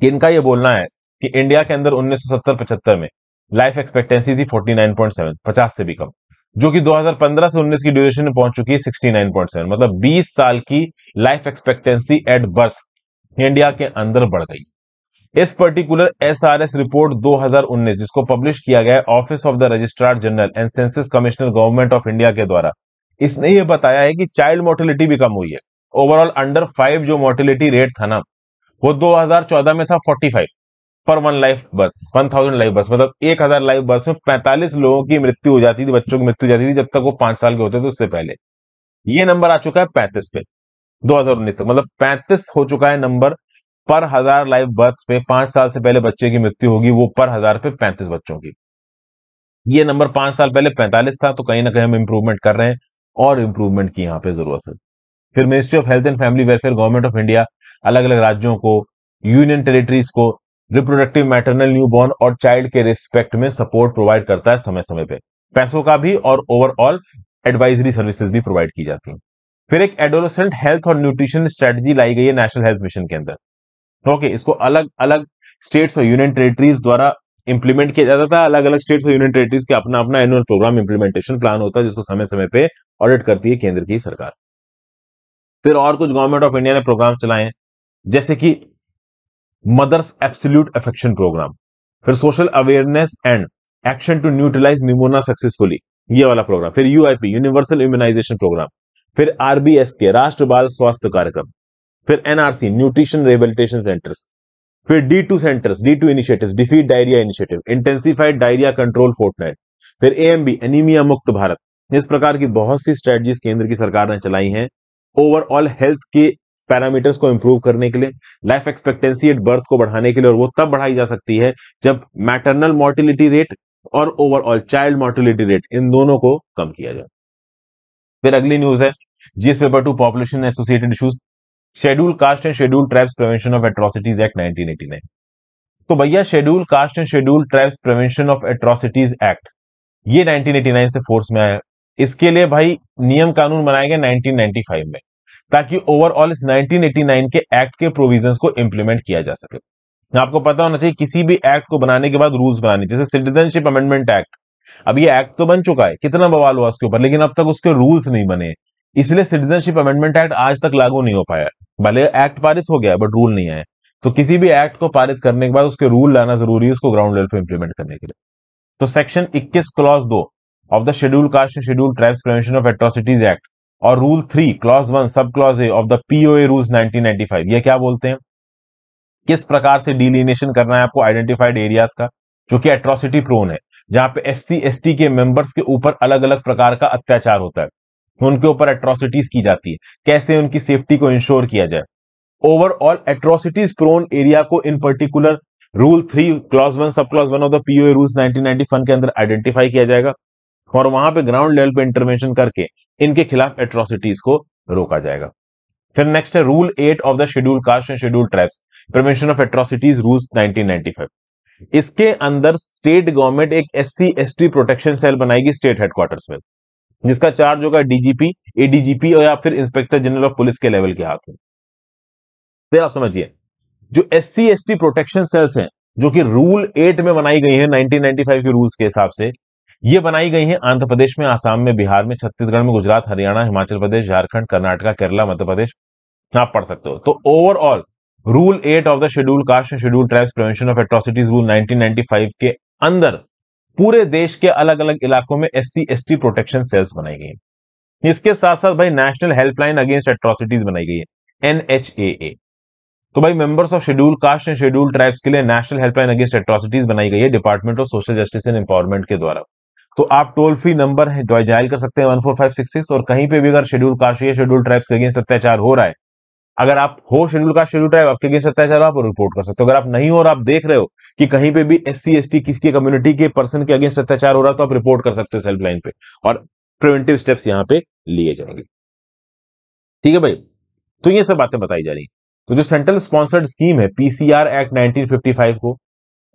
इनका यह बोलना है कि इंडिया के अंदर उन्नीस 75 में लाइफ एक्सपेक्टेंसी थी 49.7 50 से भी कम जो कि 2015 से 19 की ड्यूरेशन में पहुंच चुकी है 69.7 मतलब 20 साल की life expectancy at birth India के अंदर बढ़ गई इस पर्टिकुलर एसआरएस रिपोर्ट 2019 जिसको पब्लिश किया गया office of the registrar general and census commissioner government of India के द्वारा इसने ये बताया है कि चाइल्ड मोर्टिलिटी भी कम हुई है ओवरऑल अंडर फाइव जो मोर्टिलिटी रेट था ना वो दो में था फोर्टी पर one live birth one thousand live birth मतलब एक हजार लाइफ बर्थ में पैंतालीस लोगों की मृत्यु हो जाती थी बच्चों की मृत्यु हो जाती थी जब तक वो पांच साल के होते थे उससे पहले ये नंबर आ चुका है पैंतीस पे दो तक मतलब पैंतीस हो चुका है नंबर पर हजार लाइफ बर्थ पे पांच साल से पहले बच्चे की मृत्यु होगी वो पर हजार पे पैंतीस बच्चों की ये नंबर पांच साल पहले पैंतालीस था तो कहीं ना कहीं हम इंप्रूवमेंट कर रहे हैं और इंप्रूवमेंट की यहाँ पे जरूरत है फिर ministry of health and family welfare government of India अलग अलग राज्यों को यूनियन टेरिटरीज को रिप्रोडक्टिव मैटरनल न्यूबॉर्न और चाइल्ड के रिस्पेक्ट में सपोर्ट प्रोवाइड करता है समय समय पे पैसों का भी और ओवरऑल एडवाइजरी सर्विसेज भी प्रोवाइड की जाती हैं फिर एक एडोलोसेंट हेल्थ और न्यूट्रिशन स्ट्रेटजी लाई गई है नेशनल हेल्थ मिशन के अंदर ओके इसको अलग अलग स्टेट्स और यूनियन टेरेटरीज द्वारा इंप्लीमेंट किया जाता था अलग अलग स्टेट्स और यूनियन टेरेटरीज के अपना अपना एनुअल प्रोग्राम इंप्लीमेंटेशन प्लान होता है जिसको समय समय पे ऑडिट करती है केंद्र की सरकार फिर और कुछ गवर्नमेंट ऑफ इंडिया ने प्रोग्राम चलाए हैं जैसे कि मदर्स एब्सोल्यूट अफेक्शन प्रोग्राम फिर social awareness and action to neutralise pneumonia successfully ये वाला प्रोग्राम फिर यूआईपी यूनिवर्सल इम्यूनाइजेशन प्रोग्राम फिर आरबीएस के राष्ट्र बाल स्वास्थ्य कार्यक्रम फिर एनआरसी न्यूट्रिशन रिहेबिलिटेशन सेंटर्स फिर D two centres D two initiative defeat diarrhoea initiative intensified diarrhoea control fortnight फिर एएमबी एनीमिया मुक्त भारत इस प्रकार की बहुत सी स्ट्रेटजीज केंद्र की सरकार ने चलाई हैं ओवरऑल हेल्थ के पैरामीटर्स को इम्प्रूव करने के लिए लाइफ एक्सपेक्टेंसी एट बर्थ को बढ़ाने के लिए और वो तब बढ़ाई जा सकती है जब मैटरनल मोर्टिलिटी रेट और ओवरऑल चाइल्ड मोर्टिलिटी रेट इन दोनों को कम किया जाए फिर अगली न्यूज है GS paper two population associated issues schedule caste and schedule tribes prevention of atrocities act nineteen तो भैया schedule caste and schedule tribes prevention of atrocities act ये 1989 से फोर्स में आया इसके लिए भाई नियम कानून बनाए गए 1995 में ताकि ओवरऑल इस 1989 के एक्ट के प्रोविजन को इम्प्लीमेंट किया जा सके आपको पता होना चाहिए किसी भी एक्ट को बनाने के बाद रूल्स बनाने जैसे सिटीजनशिप अमेंडमेंट एक्ट अब ये एक्ट तो बन चुका है कितना बवाल हुआ उसके ऊपर लेकिन अब तक उसके रूल्स नहीं बने इसलिए सिटीजनशिप अमेंडमेंट एक्ट आज तक लागू नहीं हो पाया भले एक्ट पारित हो गया बट रूल नहीं आया तो किसी भी एक्ट को पारित करने के बाद उसके रूल लाना जरूरी है उसको ग्राउंड लेवल पर इंप्लीमेंट करने के लिए तो सेक्शन 21 क्लॉज दो of the schedule caste schedule tribes prevention of atrocities act और rule three clause one sub clause A of the POA rules 1995 ये क्या बोलते हैं किस प्रकार से डिलिनेशन करना है आपको आइडेंटिफाइड एरियाज का जो कि एट्रोसिटी प्रोन है जहां पे एस सी के मेंबर्स के ऊपर अलग अलग प्रकार का अत्याचार होता है उनके ऊपर एट्रोसिटीज की जाती है कैसे उनकी सेफ्टी को इंश्योर किया जाए ओवरऑल एट्रोसिटीज प्रोन एरिया को इन particular rule three clause one sub clause one of the POA rules 1991 के अंदर आइडेंटिफाई किया जाएगा और वहां पे ग्राउंड लेवल पे इंटरवेंशन करके इनके खिलाफ एट्रोसिटीज को रोका जाएगा फिर नेक्स्ट है rule eight of the schedule caste and schedule tribes prevention of atrocities rule 1995 इसके अंदर स्टेट गवर्नमेंट एक S C S T protection cell बनाएगी स्टेट हेडक्वार्टर्स में जिसका चार्ज होगा डीजीपी एडीजीपी और या फिर इंस्पेक्टर जनरल ऑफ पुलिस के लेवल के हाथ में फिर आप समझिए जो S C S T protection cells हैं जो कि रूल एट में बनाई गई है 1995 के रूल्स के हिसाब से ये बनाई गई है आंध्र प्रदेश में आसाम में बिहार में छत्तीसगढ़ में गुजरात हरियाणा हिमाचल प्रदेश झारखंड कर्नाटका केरला मध्य प्रदेश आप पढ़ सकते हो तो overall rule eight of the schedule caste and schedule tribes prevention of atrocities rule 1995 के अंदर पूरे देश के अलग अलग इलाकों में एस सी प्रोटेक्शन सेल्स बनाई गई इसके साथ साथ भाई नेशनल हेल्पलाइन अगेंस्ट एट्रोसिटीज बनाई गई है एनएचएए तो भाई members of schedule caste and schedule tribes के लिए नेशनल हेल्पलाइन अगेंस्ट एट्रोसिटीज बनाई गई है department of social justice and empowerment के द्वारा तो आप टोल फ्री नंबर है डायल कर सकते हैं one four five six six और कहीं पे भी अगर शेड्यूल कास्ट या शेड्यूल ट्राइब्स के अगेंस्ट अत्याचार हो रहा है अगर आप हो शेड्यूल का शेड्यूल ट्राइब आपके अगेंस्ट अत्याचार आप रिपोर्ट कर सकते हो अगर आप नहीं हो और आप देख रहे हो कि कहीं पे भी एस सी एस टी किसी कम्युनिटी के पर्सन के अगेंस्ट अत्याचार हो रहा है तो आप रिपोर्ट कर सकते हो हेल्पलाइन पे और प्रिवेंटिव स्टेप्स यहाँ पे लिए जाएंगे ठीक है भाई तो ये सब बातें बताई जा रही तो जो सेंट्रल स्पॉन्सर्ड स्कीम है पीसीआर एक्ट फाइव को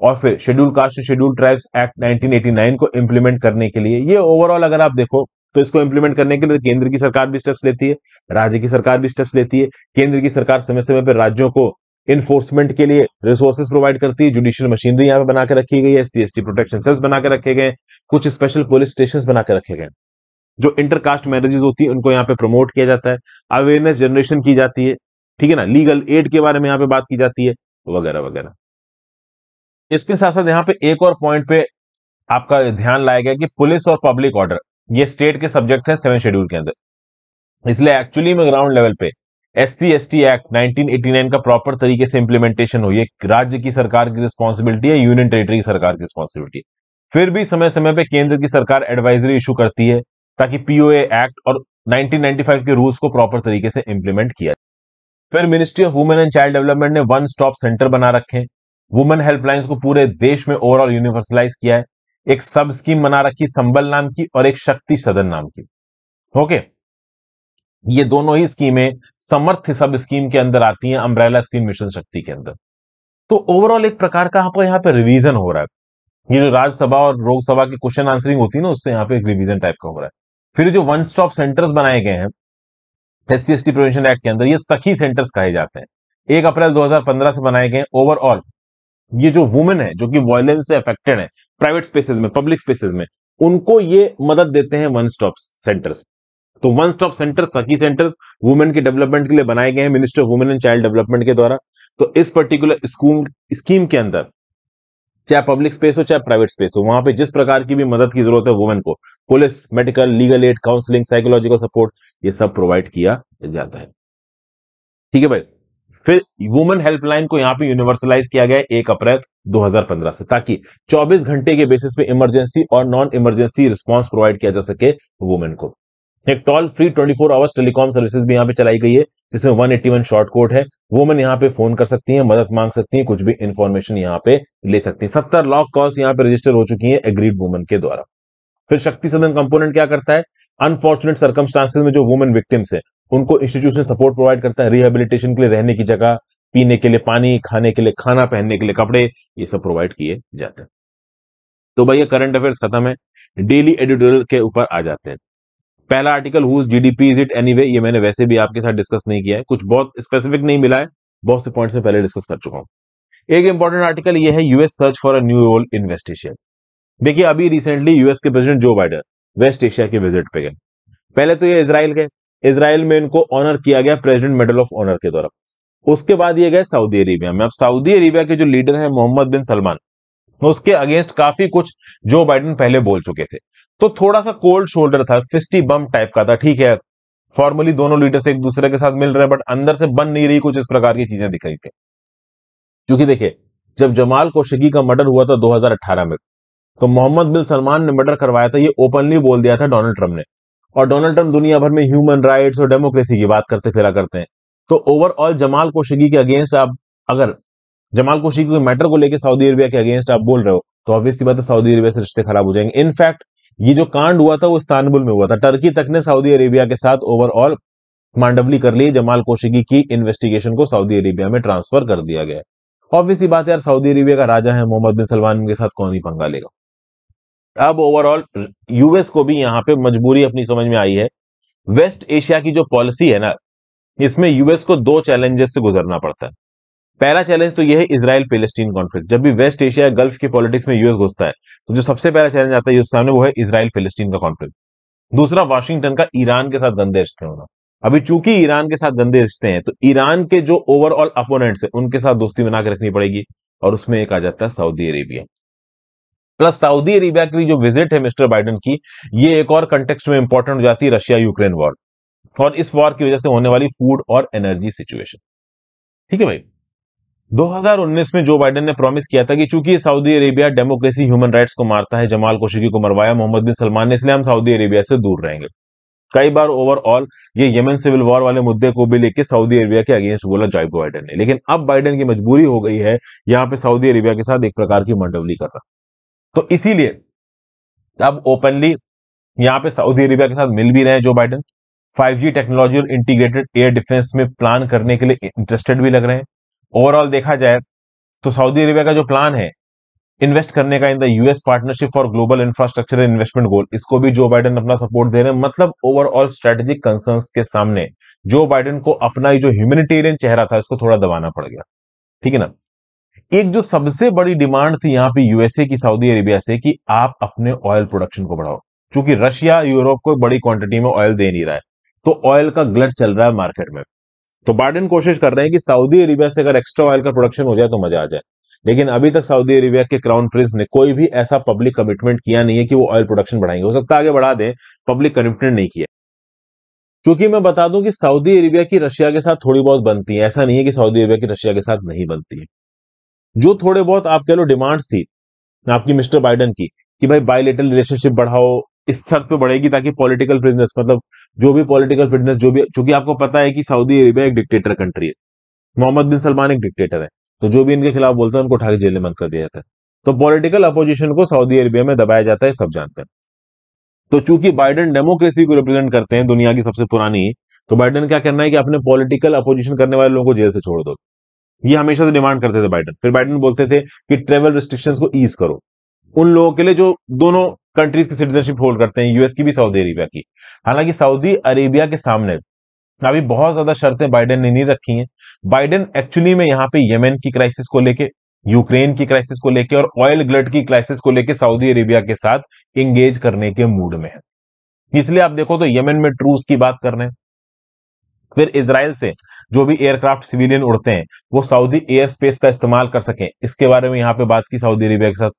और फिर schedule caste schedule tribes act 1989 को इंप्लीमेंट करने के लिए ये ओवरऑल अगर आप देखो तो इसको इंप्लीमेंट करने के लिए केंद्र की सरकार भी स्टेप्स लेती है राज्य की सरकार भी स्टेप्स लेती है केंद्र की सरकार समय समय पर राज्यों को इन्फोर्समेंट के लिए रिसोर्सेज प्रोवाइड करती है जुडिशियल मशीनरी यहाँ पे बना के रखी गई है सीएसटी प्रोटेक्शन सेल्स बना के रखे गए कुछ स्पेशल पुलिस स्टेशन बना के रखे गए जो इंटरकास्ट मैरिजेस होती है उनको यहाँ पे प्रमोट किया जाता है अवेयरनेस जनरेशन की जाती है ठीक है ना लीगल एड के बारे में यहाँ पे बात की जाती है वगैरह वगैरह इसके साथ साथ यहाँ पे एक और पॉइंट पे आपका ध्यान लाया गया कि पुलिस और पब्लिक ऑर्डर ये स्टेट के सब्जेक्ट है सेवन शेड्यूल के अंदर इसलिए एक्चुअली में ग्राउंड लेवल पे S C S T act 1989 का प्रॉपर तरीके से इंप्लीमेंटेशन हो है राज्य की सरकार की रिस्पॉन्सिबिलिटी है यूनियन टेरिटरी की सरकार की रिस्पॉन्सिबिलिटी है फिर भी समय समय पे केंद्र की सरकार एडवाइजरी इशू करती है ताकि पीओए एक्ट और 1995 के रूल्स को प्रॉपर तरीके से इंप्लीमेंट किया जाए फिर ministry of women and child development ने वन स्टॉप सेंटर बना रखे वुमेन हेल्पलाइंस को पूरे देश में ओवरऑल यूनिवर्सलाइज किया है एक सब स्कीम बना रखी संबल नाम की और एक शक्ति सदन नाम की ओके ये दोनों ही स्कीमें समर्थ सब स्कीम के अंदर आती हैं अम्ब्रेला स्कीम मिशन शक्ति के अंदर तो ओवरऑल एक प्रकार का आपको यहाँ पे रिवीजन हो रहा है ये जो राज्यसभा और लोकसभा की क्वेश्चन आंसरिंग होती है ना उससे यहाँ पे एक रिवीजन टाइप का हो रहा है फिर जो वन स्टॉप सेंटर्स बनाए गए हैं एस सी एक्ट के अंदर ये सखी सेंटर्स कहे जाते हैं एक अप्रैल 2015 से बनाए गए ओवरऑल ये जो वुमेन है जो कि वॉयलेंस से अफेक्टेड है प्राइवेट स्पेसेस में पब्लिक स्पेसेस में उनको ये मदद देते हैं वन स्टॉप सेंटर्स तो one stop centre Sakhi centres women के डेवलपमेंट के लिए बनाए गए हैं minister women and child development के द्वारा तो इस पर्टिकुलर स्कूल स्कीम के अंदर चाहे पब्लिक स्पेस हो चाहे प्राइवेट स्पेस हो वहां पे जिस प्रकार की भी मदद की जरूरत है वुमेन को police medical legal aid counselling psychological support ये सब प्रोवाइड किया जाता है ठीक है भाई फिर वुमेन हेल्पलाइन को यहाँ पे यूनिवर्सलाइज किया गया एक अप्रैल 2015 से ताकि 24 घंटे के बेसिस पे इमरजेंसी और नॉन इमरजेंसी रिस्पांस प्रोवाइड किया जा सके वुमेन को एक toll free 24 four hours telecom services भी यहाँ पे चलाई गई है जिसमें 181 शॉर्ट कोड है वुमेन यहाँ पे फोन कर सकती है मदद मांग सकती है कुछ भी इन्फॉर्मेशन यहाँ पे ले सकती है सत्तर लॉक कॉल्स यहाँ पे रजिस्टर हो चुकी है एग्रीड वुमेन के द्वारा फिर शक्ति सदन कंपोनेंट क्या करता है अनफॉर्चुनेट सर्कमस्टांसिस में जो वुमेन विक्टिम्स है उनको इंस्टीट्यूशन सपोर्ट प्रोवाइड करता है रिहेबिलिटेशन के लिए रहने की जगह पीने के लिए पानी खाने के लिए खाना पहनने के लिए कपड़े ये सब प्रोवाइड किए जाते हैं तो भैया करंट अफेयर्स खत्म है डेली एडिटोरियल के ऊपर आ जाते हैं पहला article whose GDP is it anyway ये मैंने वैसे भी आपके साथ डिस्कस नहीं किया है कुछ बहुत स्पेसिफिक नहीं मिला है बहुत से पॉइंट्स में पहले डिस्कस कर चुका हूं एक इंपॉर्टेंट आर्टिकल ये है US search for a new role in West Asia देखिए अभी रिसेंटली यूएस के president Joe Biden West Asia के विजिट पे गए पहले तो ये इसराइल गए इसराइल में इनको ऑनर किया गया प्रेसिडेंट मेडल ऑफ ऑनर के द्वारा उसके बाद ये गए सऊदी अरेबिया में अब सऊदी अरेबिया के जो लीडर है मोहम्मद बिन सलमान उसके अगेंस्ट काफी कुछ जो बाइडन पहले बोल चुके थे तो थोड़ा सा कोल्ड शोल्डर था फिस्टी बम टाइप का था ठीक है फॉर्मली दोनों लीडर्स एक दूसरे के साथ मिल रहे हैं बट अंदर से बन नहीं रही कुछ इस प्रकार की चीजें दिख रही थी क्योंकि देखिए जब जमाल कोशिकी का मर्डर हुआ था 2018 में तो मोहम्मद बिन सलमान ने मर्डर करवाया था ये ओपनली बोल दिया था डोनाल्ड ट्रम्प ने और डोनाल्ड ट्रंप दुनिया भर में ह्यूमन राइट्स और डेमोक्रेसी की बात करते फिरा करते हैं तो ओवरऑल जमाल कोशिकी के अगेंस्ट आप अगर जमाल कोशिकी के मैटर को लेकर सऊदी अरबिया के अगेंस्ट आप बोल रहे हो तो ऑब्वियस बात है सऊदी अरबिया से रिश्ते खराब हो जाएंगे इनफैक्ट ये जो कांड हुआ था वो इस्तानबुल में हुआ था टर्की तक ने सऊदी अरेबिया के साथ ओवरऑल मांडवली कर ली जमाल कोशिकी की इन्वेस्टिगेशन को सऊदी अरेबिया में ट्रांसफर कर दिया गया ऑब्वियसली बात यार सऊदी अरेबिया का राजा है मोहम्मद बिन सलमान के साथ कौन ही पंगा लेगा अब ओवरऑल यूएस को भी यहाँ पे मजबूरी अपनी समझ में आई है वेस्ट एशिया की जो पॉलिसी है ना इसमें यूएस को दो चैलेंजेस से गुजरना पड़ता है पहला चैलेंज तो यह है इसराइल पेलेस्टीन कॉन्फ्लिक्ट जब भी वेस्ट एशिया गल्फ की पॉलिटिक्स में यूएस घुसता है तो जो सबसे पहला चैलेंज आता है यूएस सामने वो है इसराइल पेलेस्टीन का कॉन्फ्लिक्ट दूसरा वाशिंगटन का ईरान के साथ गंदे रिश्ते होना अभी चूंकि ईरान के साथ गंदे रिश्ते हैं तो ईरान के जो ओवरऑल अपोनेंट्स हैं उनके साथ दोस्ती बना के रखनी पड़ेगी और उसमें एक आ जाता है Saudi Arabia plus Saudi Arabia की जो विजिट है मिस्टर बाइडन की ये एक और कंटेक्स्ट में इंपॉर्टेंट हो जाती है रशिया यूक्रेन वॉर और इस वॉर की वजह से होने वाली फूड और एनर्जी सिचुएशन ठीक है भाई 2019 में जो बाइडेन ने प्रॉमिस किया था कि चूंकि Saudi Arabia democracy human rights को मारता है जमाल कोशिकी को मरवाया मोहम्मद बिन सलमान ने इसलिए हम सऊदी अरेबिया से दूर रहेंगे कई बार ओवरऑल ये यमन सिविल वॉर वाले मुद्दे को भी लेकर सऊदी अरेबिया के अगेंस्ट बोला जो बाइडन ने लेकिन अब बाइडन की मजबूरी हो गई है यहाँ पे सऊदी अरेबिया के साथ एक प्रकार की मंडवली कर रहा तो इसीलिए अब ओपनली यहां पे सऊदी अरेबिया के साथ मिल भी रहे हैं जो बाइडन 5G टेक्नोलॉजी और इंटीग्रेटेड एयर डिफेंस में प्लान करने के लिए इंटरेस्टेड भी लग रहे हैं ओवरऑल देखा जाए तो सऊदी अरेबिया का जो प्लान है इन्वेस्ट करने का in the US partnership for global infrastructure investment goal इसको भी जो बाइडन अपना सपोर्ट दे रहे हैं मतलब ओवरऑल स्ट्रेटेजिक कंसर्न के सामने जो बाइडन को अपना जो ह्यूमेनिटेरियन चेहरा था इसको थोड़ा दबाना पड़ गया ठीक है ना एक जो सबसे बड़ी डिमांड थी यहां पे यूएसए की सऊदी अरेबिया से कि आप अपने ऑयल प्रोडक्शन को बढ़ाओ क्योंकि रशिया यूरोप को बड़ी क्वांटिटी में ऑयल दे नहीं रहा है तो ऑयल का ग्लट चल रहा है मार्केट में तो बाइडन कोशिश कर रहे हैं कि सऊदी अरेबिया से अगर एक्स्ट्रा ऑयल का प्रोडक्शन हो जाए तो मजा आ जाए लेकिन अभी तक सऊदी अरेबिया के क्राउन प्रिंस ने कोई भी ऐसा पब्लिक कमिटमेंट किया नहीं है कि वो ऑयल प्रोडक्शन बढ़ाएंगे हो सकता है आगे बढ़ा दें पब्लिक कमिटमेंट नहीं किया क्योंकि मैं बता दूं कि सऊदी अरेबिया की रशिया के साथ थोड़ी बहुत बनती है ऐसा नहीं है कि सऊदी अरेबिया की रशिया के साथ नहीं बनती है जो थोड़े बहुत आप कह लो डिमांड्स थी आपकी मिस्टर बाइडन की कि भाई बायोलेटरल रिलेशनशिप बढ़ाओ इस शर्त पे बढ़ेगी ताकि पॉलिटिकल बिजनेस मतलब जो भी पॉलिटिकल बिजनेस जो भी चूंकि आपको पता है कि सऊदी अरेबिया एक डिक्टेटर कंट्री है मोहम्मद बिन सलमान एक डिक्टेटर है तो जो भी इनके खिलाफ बोलते हैं उनको उठा के जेल में बंद कर दिया जाता है तो पॉलिटिकल अपोजिशन को सऊदी अरेबिया में दबाया जाता है सब जानते हैं तो चूंकि बाइडन डेमोक्रेसी को रिप्रेजेंट करते हैं दुनिया की सबसे पुरानी तो बाइडन क्या करना है कि अपने पॉलिटिकल अपोजिशन करने वाले लोगों को जेल से छोड़ दो ये हमेशा से डिमांड करते थे बाइडन फिर बाइडन बोलते थे कि ट्रेवल रिस्ट्रिक्शन को ईज करो उन लोगों के लिए जो दोनों कंट्रीज की सिटीजनशिप होल्ड करते हैं यूएस की भी सऊदी अरेबिया की हालांकि सऊदी अरेबिया के सामने अभी बहुत ज्यादा शर्तें बाइडेन ने नहीं रखी हैं बाइडेन एक्चुअली में यहाँ पे यमन की क्राइसिस को लेके यूक्रेन की क्राइसिस को लेके और ऑयल ग्लड की क्राइसिस को लेके सऊदी अरेबिया के साथ एंगेज करने के मूड में है इसलिए आप देखो तो यमन में ट्रूस की बात कर रहे हैं फिर इसराइल से जो भी एयरक्राफ्ट सिविलियन उड़ते हैं वो सऊदी एयर स्पेस का इस्तेमाल कर सकें इसके बारे में यहाँ पे बात की सऊदी अरेबिया के साथ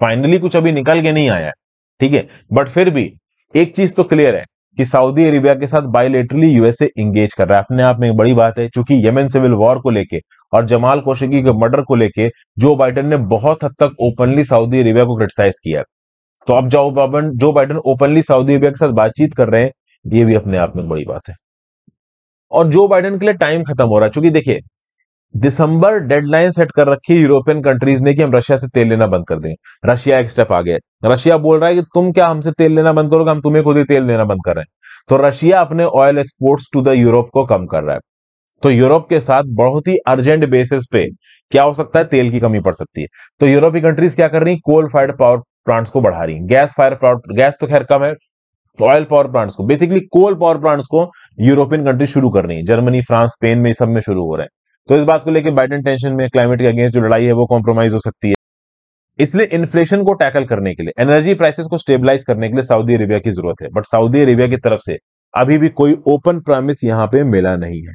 फाइनली कुछ अभी निकल के नहीं आया है ठीक है बट फिर भी एक चीज तो क्लियर है कि सऊदी अरेबिया के साथ बायोलेटरली यूएसए इंगेज कर रहा है अपने आप में एक बड़ी बात है चूंकि यमन सिविल वॉर को लेके और जमाल कोशिकी के मर्डर को लेके जो बाइडन ने बहुत हद तक ओपनली सऊदी अरेबिया को क्रिटिसाइज किया तो अब जो जो बाइडन ओपनली सऊदी अरेबिया के साथ बातचीत कर रहे हैं ये भी अपने आप में बड़ी बात है और जो बाइडेन के लिए टाइम खत्म हो रहा है चूंकि देखिए दिसंबर डेडलाइन सेट कर रखी यूरोपियन कंट्रीज ने कि हम रशिया से तेल लेना बंद कर दें रशिया एक स्टेप आ गया रशिया बोल रहा है कि तुम क्या हमसे तेल लेना बंद करोगे हम तुम्हें खुद ही तेल देना बंद कर रहे हैं तो रशिया अपने oil exports to the Europe को कम कर रहा है तो यूरोप के साथ बहुत ही अर्जेंट बेसिस पे क्या हो सकता है तेल की कमी पड़ सकती है तो यूरोपीय कंट्रीज क्या कर रही कोल फायर पावर प्लांट्स को बढ़ा रही गैस फायर गैस तो खैर कम है ऑयल पावर प्लांट्स को बेसिकली कोल पावर प्लांट्स को यूरोपियन कंट्री शुरू करनी है जर्मनी फ्रांस स्पेन में सब में शुरू हो रहा है तो इस बात को लेकर बाइडन टेंशन में क्लाइमेट के अगेंस्ट जो लड़ाई है वो कॉम्प्रोमाइज हो सकती है इसलिए इन्फ्लेशन को टैकल करने के लिए एनर्जी प्राइसेस को स्टेबलाइज करने के लिए सऊदी अरेबिया की जरूरत है बट सऊदी अरेबिया की तरफ से अभी भी कोई ओपन प्रॉमिस यहाँ पे मिला नहीं है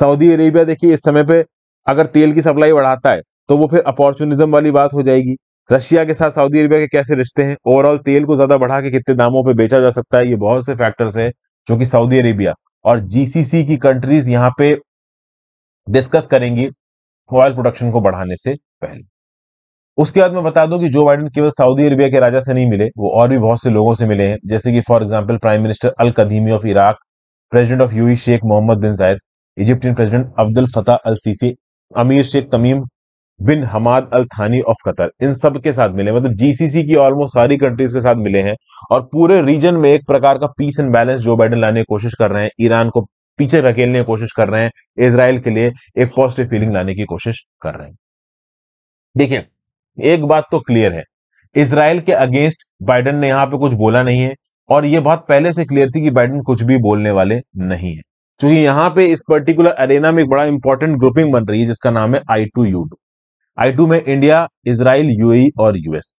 सऊदी अरेबिया देखिए इस समय पे अगर तेल की सप्लाई बढ़ाता है तो वो फिर अपॉर्चुनिज्म वाली बात हो जाएगी रशिया के साथ सऊदी अरबिया के कैसे रिश्ते हैं ओवरऑल तेल को ज्यादा बढ़ा के कितने दामों पे बेचा जा सकता है ये बहुत से फैक्टर्स हैं जो कि सऊदी अरेबिया और जीसीसी की कंट्रीज यहाँ पे डिस्कस करेंगी ऑयल प्रोडक्शन को बढ़ाने से पहले उसके बाद मैं बता दूं कि जो बाइडन केवल सऊदी अरेबिया के राजा से नहीं मिले वो और भी बहुत से लोगों से मिले हैं जैसे कि for example prime minister al Kadhimi of Iraq president of U Sheikh Mohammed bin Zayed Egyptian president Abdul Fattah al Sisi emir Sheikh Tamim बिन हमाद अल थानी ऑफ कतर इन सब के साथ मिले मतलब जीसीसी की ऑलमोस्ट सारी कंट्रीज के साथ मिले हैं और पूरे रीजन में एक प्रकार का peace and balance Joe Biden लाने की कोशिश कर रहे हैं ईरान को पीछे धकेलने की कोशिश कर रहे हैं इसराइल के लिए एक पॉजिटिव फीलिंग लाने की कोशिश कर रहे हैं देखिए एक बात तो क्लियर है इसराइल के अगेंस्ट बाइडन ने यहां पे कुछ बोला नहीं है और यह बात पहले से क्लियर थी कि बाइडन कुछ भी बोलने वाले नहीं है चूंकि यहां पर इस पर्टिकुलर अरेना में एक बड़ा इंपॉर्टेंट ग्रुपिंग बन रही है जिसका नाम है I two U I two में इंडिया इसराइल यूएई और यूएस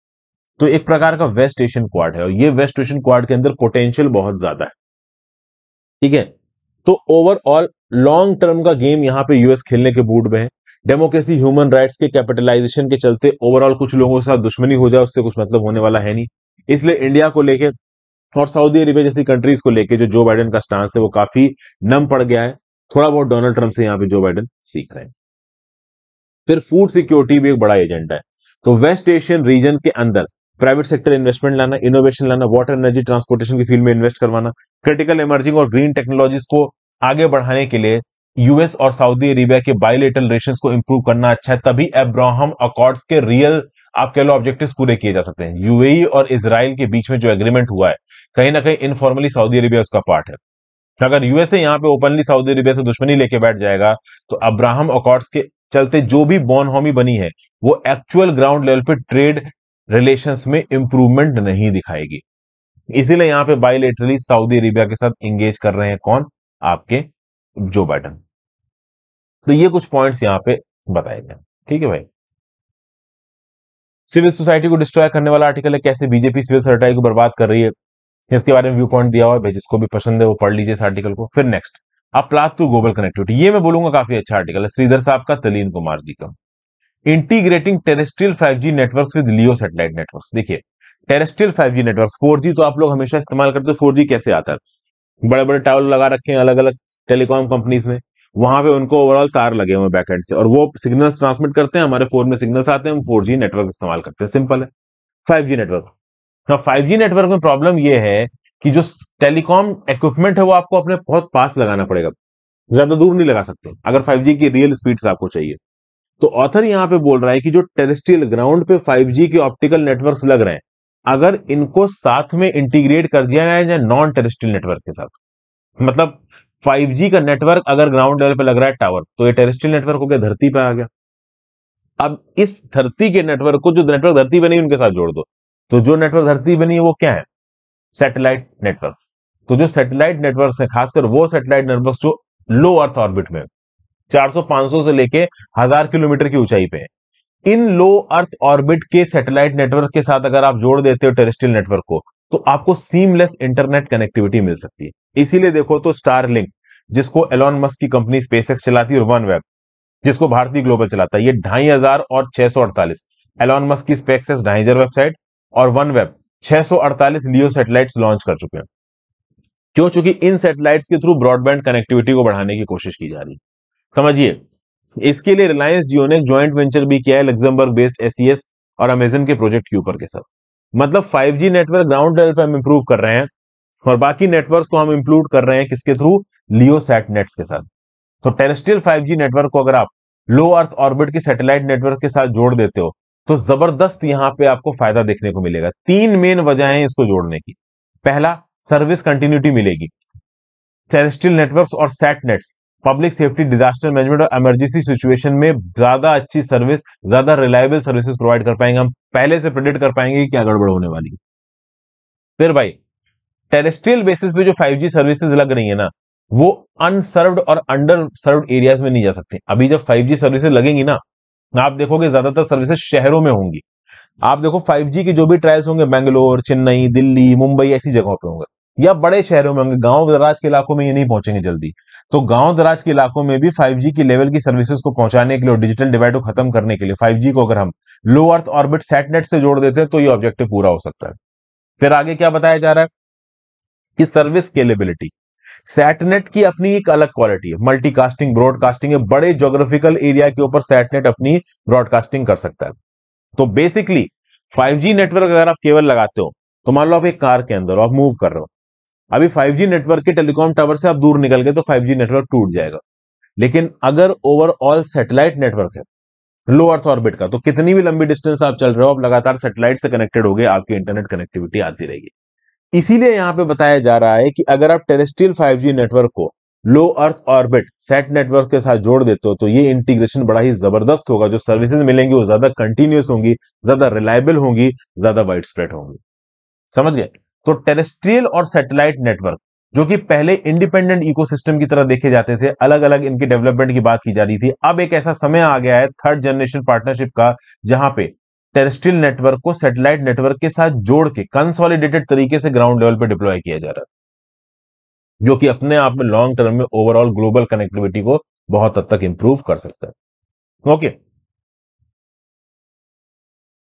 तो एक प्रकार का वेस्ट एशियन क्वाड है और ये वेस्ट एशियन क्वाड के अंदर पोटेंशियल बहुत ज्यादा है ठीक है तो ओवरऑल लॉन्ग टर्म का गेम यहां पे यूएस खेलने के बूट में है डेमोक्रेसी ह्यूमन राइट्स के कैपिटलाइजेशन के चलते ओवरऑल कुछ लोगों के साथ दुश्मनी हो जाए उससे कुछ मतलब होने वाला है नहीं इसलिए इंडिया को लेके और सऊदी अरेबिया जैसी कंट्रीज को लेके जो जो बाइडन का स्टांस है वो काफी नम पड़ गया है थोड़ा बहुत डोनाल्ड ट्रंप से यहाँ पे जो बाइडन सीख रहे हैं फिर फूड सिक्योरिटी भी एक बड़ा एजेंडा है तो वेस्ट एशियन रीजन के अंदर प्राइवेट सेक्टर इन्वेस्टमेंट लाना इनोवेशन लाना वाटर एनर्जी ट्रांसपोर्टेशन की फील्ड में इन्वेस्ट करवाना क्रिटिकल इमर्जिंग और ग्रीन टेक्नोलॉजीज को आगे बढ़ाने के लिए यूएस और सऊदी अरेबिया के बायोलेटल रिलेशन को इंप्रूव करना अच्छा है तभी एब्राहम अकॉर्ड्स के रियल आप कह लो ऑब्जेक्टिव पूरे किए जा सकते हैं यूएई e और इसराइल के बीच में जो एग्रीमेंट हुआ है कहीं ना कहीं इनफॉर्मली सऊदी अरेबिया उसका पार्ट है अगर यूएसए यहाँ पे ओपनली सऊदी अरेबिया से दुश्मनी लेके बैठ जाएगा तो अब्राहम अकॉर्ड्स के चलते जो भी बॉनहॉमी बनी है वो एक्चुअल ग्राउंड लेवल पे ट्रेड रिलेशंस में इंप्रूवमेंट नहीं दिखाएगी इसीलिए यहां पे बायोलेटरली सऊदी अरेबिया के साथ इंगेज कर रहे हैं कौन आपके जो बाइडन तो ये कुछ पॉइंट्स यहां पे बताए गए ठीक है भाई सिविल सोसाइटी को डिस्ट्रॉय करने वाला आर्टिकल है कैसे बीजेपी सिविल सोसाइटी को बर्बाद कर रही है इसके बारे में व्यू पॉइंट दिया हुआ है जिसको भी पसंद है वो पढ़ लीजिए इस आर्टिकल को फिर नेक्स्ट अप्लात टू ग्लोबल कनेक्टिविटी ये मैं बोलूंगा काफी अच्छा आर्टिकल है श्रीधर साहब का तलीन कुमार जी का integrating terrestrial 5G network with LEO satellite network देखिए टेरेस्ट्रियल 5G फोर जी तो आप लोग हमेशा इस्तेमाल करते हो जी कैसे आता है बड़े बड़े टावर लगा रखे हैं अलग अलग टेलीकॉम कंपनीज में वहां पे उनको ओवरऑल तार लगे हुए बैकएंड से और वो सिग्नल्स ट्रांसमिट करते हैं हमारे फोन में सिग्नल्स आते हैं हम फोर नेटवर्क इस्तेमाल करते हैं सिंपल है फाइव नेटवर्क हाँ फाइव नेटवर्क में प्रॉब्लम यह है कि जो टेलीकॉम इक्विपमेंट है वो आपको अपने बहुत पास लगाना पड़ेगा ज्यादा दूर नहीं लगा सकते अगर 5G की रियल स्पीड आपको चाहिए तो ऑथर यहां पे बोल रहा है कि जो टेरेस्ट्रियल ग्राउंड पे 5G के ऑप्टिकल नेटवर्क्स लग रहे हैं अगर इनको साथ में इंटीग्रेट कर दिया जाए या नॉन टेरेस्ट्रियल नेटवर्क के साथ मतलब 5G का नेटवर्क अगर ग्राउंड लेवल पे लग रहा है टावर तो ये टेरेस्ट्रियल नेटवर्क हो गया धरती पर आ गया अब इस धरती के नेटवर्क को जो नेटवर्क धरती पर नहीं उनके साथ जोड़ दो तो जो नेटवर्क धरती बनी नहीं है वो क्या है सैटेलाइट नेटवर्क तो जो सैटेलाइट नेटवर्क है खासकर वो सैटेलाइट नेटवर्क जो लो अर्थ ऑर्बिट में 400-500 से लेके हजार किलोमीटर की ऊंचाई पे है इन लो अर्थ ऑर्बिट के सैटेलाइट नेटवर्क के साथ अगर आप जोड़ देते हो टेरेस्ट्रियल नेटवर्क को तो आपको सीमलेस इंटरनेट कनेक्टिविटी मिल सकती है इसीलिए देखो तो स्टार लिंक जिसको एलॉन मस्क की कंपनी स्पेस चलाती है और वन वेब जिसको भारतीय ग्लोबल चलाता है ये ढाई हजार और छह सौ अड़तालीस एलॉन मस्क की स्पेक्स ढाई हजार वेबसाइट और OneWeb 648 LEO satellites launch कर चुके हैं क्यों चूंकि इन सैटेलाइट्स के थ्रू ब्रॉडबैंड कनेक्टिविटी को बढ़ाने की कोशिश की जा रही है समझिए इसके लिए रिलायंस जियो ने ज्वाइंट वेंचर भी किया है लग्जमबर्ग बेस्ड एस और अमेजन के प्रोजेक्ट के ऊपर के साथ मतलब 5G नेटवर्क ग्राउंड लेवल पर हम इंप्रूव कर रहे हैं और बाकी नेटवर्क को हम इंक्लूड कर रहे हैं किसके थ्रू लियो सैट नेट्स के साथ तो टेरेस्ट्रियल 5G नेटवर्क को अगर आप लो अर्थ ऑर्बिट के सैटेलाइट नेटवर्क के साथ जोड़ देते हो तो जबरदस्त यहां पे आपको फायदा देखने को मिलेगा तीन मेन वजह है इसको जोड़ने की पहला सर्विस कंटिन्यूटी मिलेगी टेरेस्ट्रियल नेटवर्क्स और sat nets public safety disaster management और इमरजेंसी सिचुएशन में ज्यादा अच्छी सर्विस ज्यादा रिलायबल सर्विसेज प्रोवाइड कर पाएंगे हम पहले से प्रेडिक्ट कर पाएंगे कि क्या गड़बड़ होने वाली है फिर भाई टेरेस्ट्रियल बेसिस पे जो 5G सर्विसेज लग रही है ना वो अनसर्व्ड और अंडर सर्व्ड एरियाज में नहीं जा सकते अभी जब 5G सर्विसेज लगेंगी ना आप देखोगे ज्यादातर सर्विसेज शहरों में होंगी आप देखो 5G के जो भी ट्रायल्स होंगे बेंगलोर चेन्नई दिल्ली मुंबई ऐसी जगहों पे होंगे या बड़े शहरों में होंगे गांव दराज के इलाकों में ये नहीं पहुंचेंगे जल्दी तो गांव दराज के इलाकों में भी 5G की लेवल की सर्विसेज को पहुंचाने के लिए और डिजिटल डिवाइड को खत्म करने के लिए 5G को अगर हम लो अर्थ ऑर्बिट सेटनेट से जोड़ देते हैं तो ये ऑब्जेक्टिव पूरा हो सकता है फिर आगे क्या बताया जा रहा है कि सर्विस स्केलेबिलिटी सैटनेट की अपनी एक अलग क्वालिटी है मल्टीकास्टिंग ब्रॉडकास्टिंग है बड़े जोग्राफिकल एरिया के ऊपर सैटनेट अपनी ब्रॉडकास्टिंग कर सकता है तो बेसिकली 5G नेटवर्क अगर आप केवल लगाते हो तो मान लो आप एक कार के अंदर आप मूव कर रहे हो अभी 5G नेटवर्क के टेलीकॉम टावर से आप दूर निकल गए तो 5G नेटवर्क टूट जाएगा लेकिन अगर ओवरऑल सैटेलाइट नेटवर्क है लो अर्थ ऑर्बिट का तो कितनी भी लंबी डिस्टेंस आप चल रहे हो आप लगातार सेटेलाइट से कनेक्टेड हो गए आपकी इंटरनेट कनेक्टिविटी आती रहेगी इसीलिए यहां पे बताया जा रहा है कि अगर आप टेरेस्ट्रियल 5G नेटवर्क को low earth orbit sat network के साथ जोड़ देते हो तो ये इंटीग्रेशन बड़ा ही जबरदस्त होगा जो सर्विसेज मिलेंगी वो ज्यादा कंटिन्यूस होंगी ज्यादा रिलायबल होंगी ज्यादा वाइड स्प्रेड होंगी समझ गए तो टेरेस्ट्रियल और सैटेलाइट नेटवर्क जो कि पहले इंडिपेंडेंट इकोसिस्टम की तरह देखे जाते थे अलग अलग इनके डेवलपमेंट की बात की जा रही थी अब एक ऐसा समय आ गया है थर्ड जनरेशन पार्टनरशिप का जहां पे टेरेस्ट्रियल नेटवर्क को सैटेलाइट नेटवर्क के साथ जोड़ के कंसोलिडेटेड तरीके से ग्राउंड लेवल पर डिप्लॉय किया जा रहा है जो कि अपने आप में लॉन्ग टर्म में ओवरऑल ग्लोबल कनेक्टिविटी को बहुत हद तक इंप्रूव कर सकता है ओके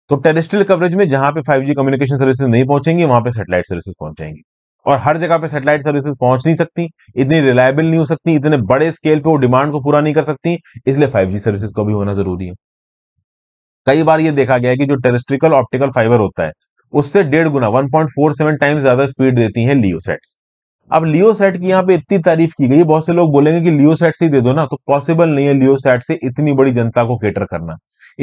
तो टेरेस्ट्रियल कवरेज में जहां पे 5G कम्युनिकेशन सर्विसेज नहीं पहुंचेंगी वहां पे सैटेलाइट सर्विसेज पहुंचेंगी और हर जगह पे सैटेलाइट सर्विसेज पहुंच नहीं सकती इतनी रिलायबल नहीं हो सकती इतने बड़े स्केल पे वो डिमांड को पूरा नहीं कर सकती इसलिए 5G सर्विसेज को भी होना जरूरी है कई बार ये देखा गया है कि जो टेरेस्ट्रिकल ऑप्टिकल फाइबर होता है उससे डेढ़ गुना 1.47 टाइम्स ज्यादा स्पीड देती है लियोसेट्स अब लियोसेट की यहाँ पे इतनी तारीफ की गई बहुत से लोग बोलेंगे कि लियोसेट से दे दो ना तो पॉसिबल नहीं है लियोसेट से इतनी बड़ी जनता को केटर करना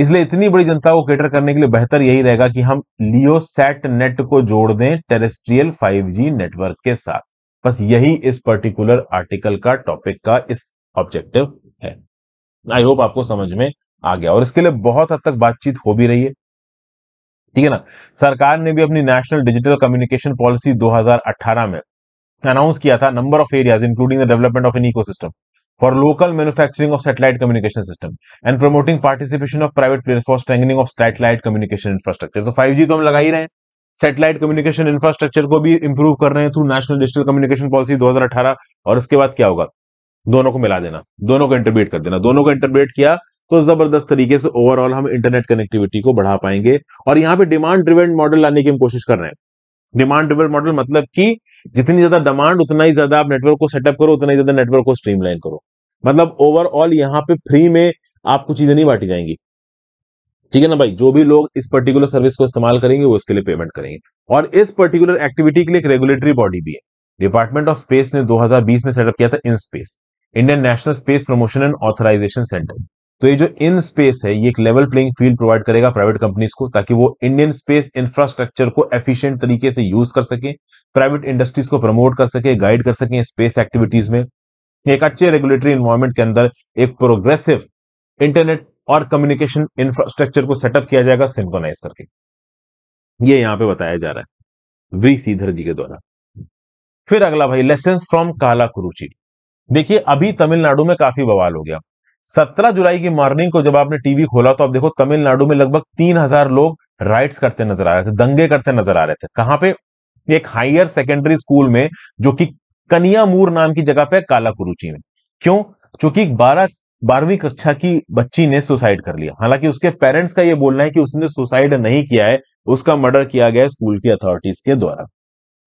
इसलिए इतनी बड़ी जनता को केटर करने के लिए बेहतर यही रहेगा कि हम लियोसेट नेट को जोड़ दें टेरेस्ट्रियल 5G नेटवर्क के साथ बस यही इस पर्टिकुलर आर्टिकल का टॉपिक का इस ऑब्जेक्टिव है आई होप आपको समझ में आ गया और इसके लिए बहुत हद तक बातचीत हो भी रही है ठीक है ना सरकार ने भी अपनी नेशनल डिजिटल कम्युनिकेशन पॉलिसी 2018 में अनाउंस किया था number of areas including the development of an ecosystem for local manufacturing of satellite communication system and promoting participation of private player for strengthening of satellite communication infrastructure तो फाइव तो हम लगा ही रहे हैं सैटेलाइट कम्युनिकेशन इंफ्रास्ट्रक्चर को भी इंप्रूव कर रहे हैं through national digital communication policy 2018 और इसके बाद क्या होगा दोनों को मिला देना दोनों को इंटरबेट कर देना दोनों को इंटरबेट किया तो जबरदस्त तरीके से ओवरऑल हम इंटरनेट कनेक्टिविटी को बढ़ा पाएंगे और यहाँ पे डिमांड ड्रिवेंट मॉडल लाने की हम कोशिश कर रहे हैं डिमांड ड्रिवेंट मॉडल मतलब कि जितनी ज्यादा डिमांड उतना ही ज्यादा आप नेटवर्क को सेटअप करो उतना ही ज्यादा नेटवर्क को स्ट्रीमलाइन करो मतलब ओवरऑल यहाँ पे फ्री में आपको चीजें नहीं बांटी जाएंगी ठीक है ना भाई जो भी लोग इस पर्टिकुलर सर्विस को इस्तेमाल करेंगे वो इसके लिए पेमेंट करेंगे और इस पर्टिकुलर एक्टिविटी के लिए एक रेगुलेटरी बॉडी भी है डिपार्टमेंट ऑफ स्पेस ने 2020 में सेटअप किया था in space Indian national space promotion and authorisation centre तो ये जो इन स्पेस है ये एक लेवल प्लेइंग फील्ड प्रोवाइड करेगा प्राइवेट कंपनीज को ताकि वो इंडियन स्पेस इंफ्रास्ट्रक्चर को एफिशिएंट तरीके से यूज कर सके प्राइवेट इंडस्ट्रीज को प्रमोट कर सके गाइड कर सके स्पेस एक्टिविटीज में एक अच्छे रेगुलेटरी इन्वायरमेंट के अंदर एक प्रोग्रेसिव इंटरनेट और कम्युनिकेशन इंफ्रास्ट्रक्चर को सेटअप किया जाएगा सिंकोनाइज करके ये यहाँ पे बताया जा रहा है वी सीधर जी के द्वारा फिर अगला भाई लेसन फ्रॉम काला कुरुचि देखिए अभी तमिलनाडु में काफी बवाल हो गया सत्रह जुलाई की मॉर्निंग को जब आपने टीवी खोला तो आप देखो तमिलनाडु में लगभग तीन हजार लोग राइड्स करते नजर आ रहे थे दंगे करते नजर आ रहे थे कहां पे एक हायर सेकेंडरी स्कूल में जो कि कनियामूर नाम की जगह पे काला कुरुची में क्यों क्योंकि बारह बारहवीं कक्षा की बच्ची ने सुसाइड कर लिया हालांकि उसके पेरेंट्स का यह बोलना है कि उसने सुसाइड नहीं किया है उसका मर्डर किया गया स्कूल की अथॉरिटीज के द्वारा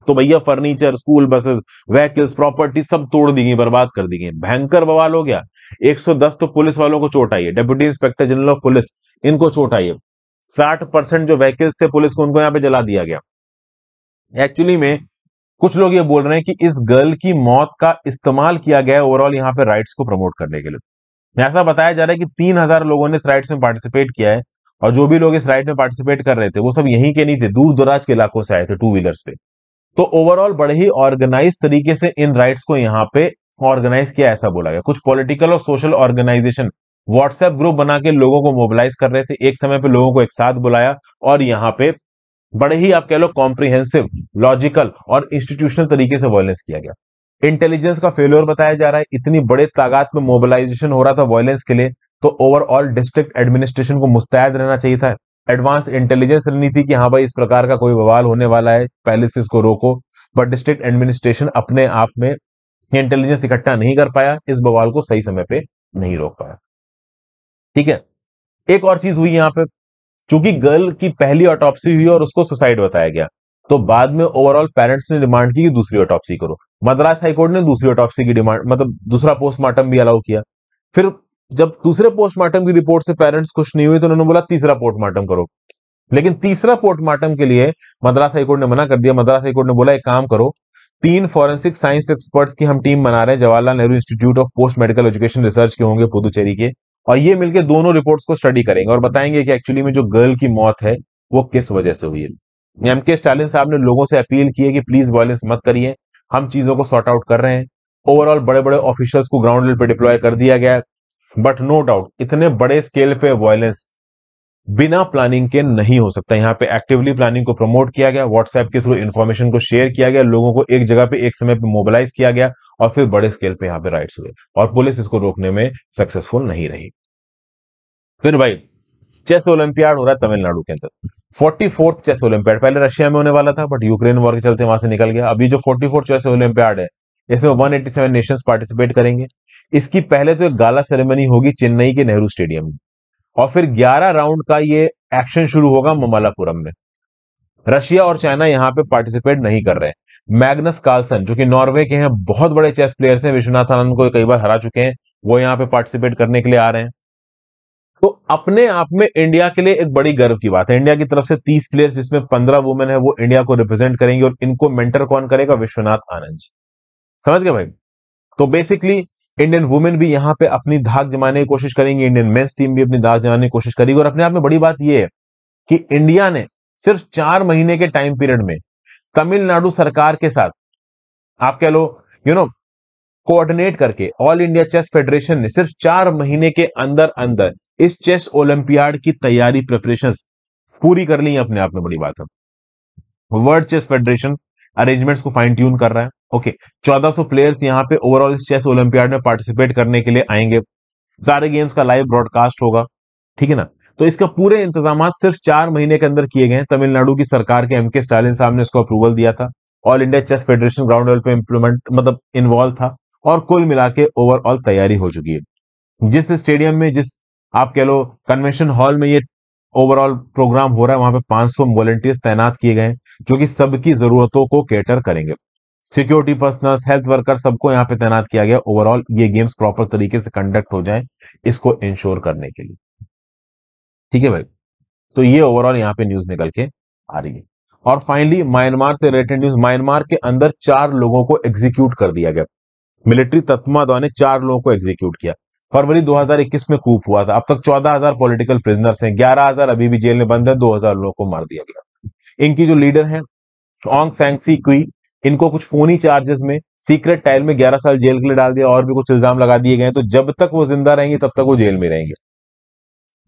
तो भैया furniture school buses vehicles property सब तोड़ दी गई बर्बाद कर दी गई भयंकर बवाल हो गया 110 तो पुलिस वालों को चोट आई है deputy inspector general of police इनको चोट आई है साठ परसेंट जो व्हीकल्स थे पुलिस को उनको यहाँ पे जला दिया गया एक्चुअली में कुछ लोग ये बोल रहे हैं कि इस गर्ल की मौत का इस्तेमाल किया गया ओवरऑल यहाँ पे राइट्स को प्रमोट करने के लिए ऐसा बताया जा रहा है कि तीन हजार लोगों ने इस राइट्स में पार्टिसिपेट किया है और जो भी लोग इस राइड में पार्टिसिपेट कर रहे थे वो सब यहीं के नहीं थे दूर दराज के इलाकों से आए थे टू व्हीलर्स पे तो ओवरऑल बड़े ही ऑर्गेनाइज तरीके से इन राइट्स को यहाँ पे ऑर्गेनाइज किया ऐसा बोला गया कुछ पॉलिटिकल और सोशल ऑर्गेनाइजेशन व्हाट्सएप ग्रुप बना के लोगों को मोबिलाइज कर रहे थे एक समय पे लोगों को एक साथ बुलाया और यहाँ पे बड़े ही आप कह लो कॉम्प्रिहेंसिव लॉजिकल और इंस्टीट्यूशनल तरीके से वायलेंस किया गया इंटेलिजेंस का फेल्योर बताया जा रहा है इतनी बड़े तादाद में मोबिलाइजेशन हो रहा था वायलेंस के लिए तो ओवरऑल डिस्ट्रिक्ट एडमिनिस्ट्रेशन को मुस्तैद रहना चाहिए था एडवांस इंटेलिजेंस रणनीति कि हाँ भाई इस प्रकार का कोई बवाल होने वाला है पहले से इसको रोको बट डिस्ट्रिक्ट एडमिनिस्ट्रेशन अपने आप में इंटेलिजेंस इकट्ठा नहीं कर पाया इस बवाल को सही समय पे नहीं रोक पाया ठीक है एक और चीज हुई यहाँ पे चूंकि गर्ल की पहली ऑटोपसी हुई और उसको सुसाइड बताया गया तो बाद में ओवरऑल पेरेंट्स ने डिमांड की कि दूसरी ऑटोपसी करो मद्रास हाईकोर्ट ने दूसरी ऑटोपसी की डिमांड मतलब दूसरा पोस्टमार्टम भी अलाउ किया फिर जब दूसरे पोस्टमार्टम की रिपोर्ट से पेरेंट्स खुश नहीं हुए तो उन्होंने बोला तीसरा पोस्टमार्टम करो लेकिन तीसरा पोस्टमार्टम के लिए मद्रास हाईकोर्ट ने मना कर दिया मद्रास हाईकोर्ट ने बोला एक काम करो तीन फॉरेंसिक साइंस एक्सपर्ट्स की हम टीम बना रहे हैं Jawaharlal Nehru institute of post medical education research के होंगे पुदुचेरी के और ये मिलकर दोनों रिपोर्ट्स को स्टडी करेंगे और बताएंगे कि एक्चुअली में जो गर्ल की मौत है वो किस वजह से हुई है एम के स्टालिन साहब ने लोगों से अपील की है कि प्लीज वायलेंस मत करिए हम चीजों को सॉर्ट आउट कर रहे हैं ओवरऑल बड़े बड़े ऑफिसर्स को ग्राउंड लेवल पर डिप्लॉय कर दिया गया बट नो डाउट इतने बड़े स्केल पे वायलेंस बिना प्लानिंग के नहीं हो सकता यहाँ पे एक्टिवली प्लानिंग को प्रमोट किया गया व्हाट्सएप के थ्रू इन्फॉर्मेशन को शेयर किया गया लोगों को एक जगह पे एक समय पे मोबिलाइज किया गया और फिर बड़े स्केल पे यहाँ पे राइट्स हुए और पुलिस इसको रोकने में सक्सेसफुल नहीं रही फिर भाई चेस ओलंपियाड हो रहा है तमिलनाडु के अंदर फोर्टी फोर्थ चेस ओलंपियाड पहले रशिया में होने वाला था बट यूक्रेन वॉर के चलते वहां से निकल गया अभी जो फोर्टी फोर्थ चेस ओलंपियाड है इसमें वन नेशंस पार्टिसिपेट करेंगे इसकी पहले तो एक गाला सेरेमनी होगी चेन्नई के नेहरू स्टेडियम में और फिर 11 राउंड का ये एक्शन शुरू होगा ममलापुरम में रशिया और चाइना यहाँ पे पार्टिसिपेट नहीं कर रहे हैं मैग्नस कार्लसन जो कि नॉर्वे के हैं बहुत बड़े चेस प्लेयर्स हैं विश्वनाथ आनंद को कई बार हरा चुके हैं वो यहाँ पे पार्टिसिपेट करने के लिए आ रहे हैं तो अपने आप में इंडिया के लिए एक बड़ी गर्व की बात है इंडिया की तरफ से तीस प्लेयर्स जिसमें पंद्रह वुमेन है वो इंडिया को रिप्रेजेंट करेंगे और इनको मेंटर कौन करेगा विश्वनाथ आनंद जी समझ गए भाई तो बेसिकली इंडियन वुमेन भी यहाँ पे अपनी धाक जमाने की कोशिश करेंगी इंडियन मेन्स टीम भी अपनी धाक जमाने की कोशिश करेगी और अपने आप में बड़ी बात यह है कि इंडिया ने सिर्फ चार महीने के टाइम पीरियड में तमिलनाडु सरकार के साथ आप कह लो यू नो कोऑर्डिनेट करके ऑल इंडिया चेस फेडरेशन ने सिर्फ चार महीने के अंदर अंदर इस चेस ओलंपियाड की तैयारी प्रिपरेशन पूरी कर ली अपने आप में बड़ी बात है वर्ल्ड चेस फेडरेशन अरेंजमेंट्स को फाइन ट्यून कर रहा है ओके 1400 प्लेयर्स यहाँ पे ओवरऑल इस चेस ओलंपियाड में पार्टिसिपेट करने के लिए आएंगे सारे गेम्स का लाइव ब्रॉडकास्ट होगा ठीक है ना तो इसका पूरे इंतजाम सिर्फ चार महीने के अंदर किए गए तमिलनाडु की सरकार के एम के स्टालिन साहब ने इसको अप्रूवल दिया था all India chess federation ground level पे इम्प्लीमेंट मतलब इन्वॉल्व था और कुल मिला ओवरऑल तैयारी हो चुकी है जिस स्टेडियम में जिस आप कह लो कन्वेंशन हॉल में ये ओवरऑल प्रोग्राम हो रहा है वहां पे 500 सौ वॉलेंटियर्स तैनात किए गए जो कि सबकी जरूरतों को कैटर करेंगे सिक्योरिटी पर्सनल हेल्थ वर्कर सबको यहाँ पे तैनात किया गया ओवरऑल ये गेम्स प्रॉपर तरीके से कंडक्ट हो जाए इसको इंश्योर करने के लिए ठीक है भाई तो ये ओवरऑल यहाँ पे न्यूज निकल के आ रही है और फाइनली म्यांमार से रिलेटेड न्यूज म्यांमार के अंदर चार लोगों को एग्जीक्यूट कर दिया गया मिलिट्री तत्मा द्वारा चार लोगों को एग्जीक्यूट किया फरवरी 2021 में कूप हुआ था अब तक 14000 पॉलिटिकल प्रिजनर्स हैं 11000 अभी भी जेल में बंद है 2000 लोगों को मार दिया गया इनकी जो लीडर हैं ऑंग सैंगसी क्वी इनको कुछ फोनी चार्जेस में सीक्रेट टाइल में 11 साल जेल के लिए डाल दिया और भी कुछ इल्जाम लगा दिए गए तो जब तक वो जिंदा रहेंगे तब तक वो जेल में रहेंगे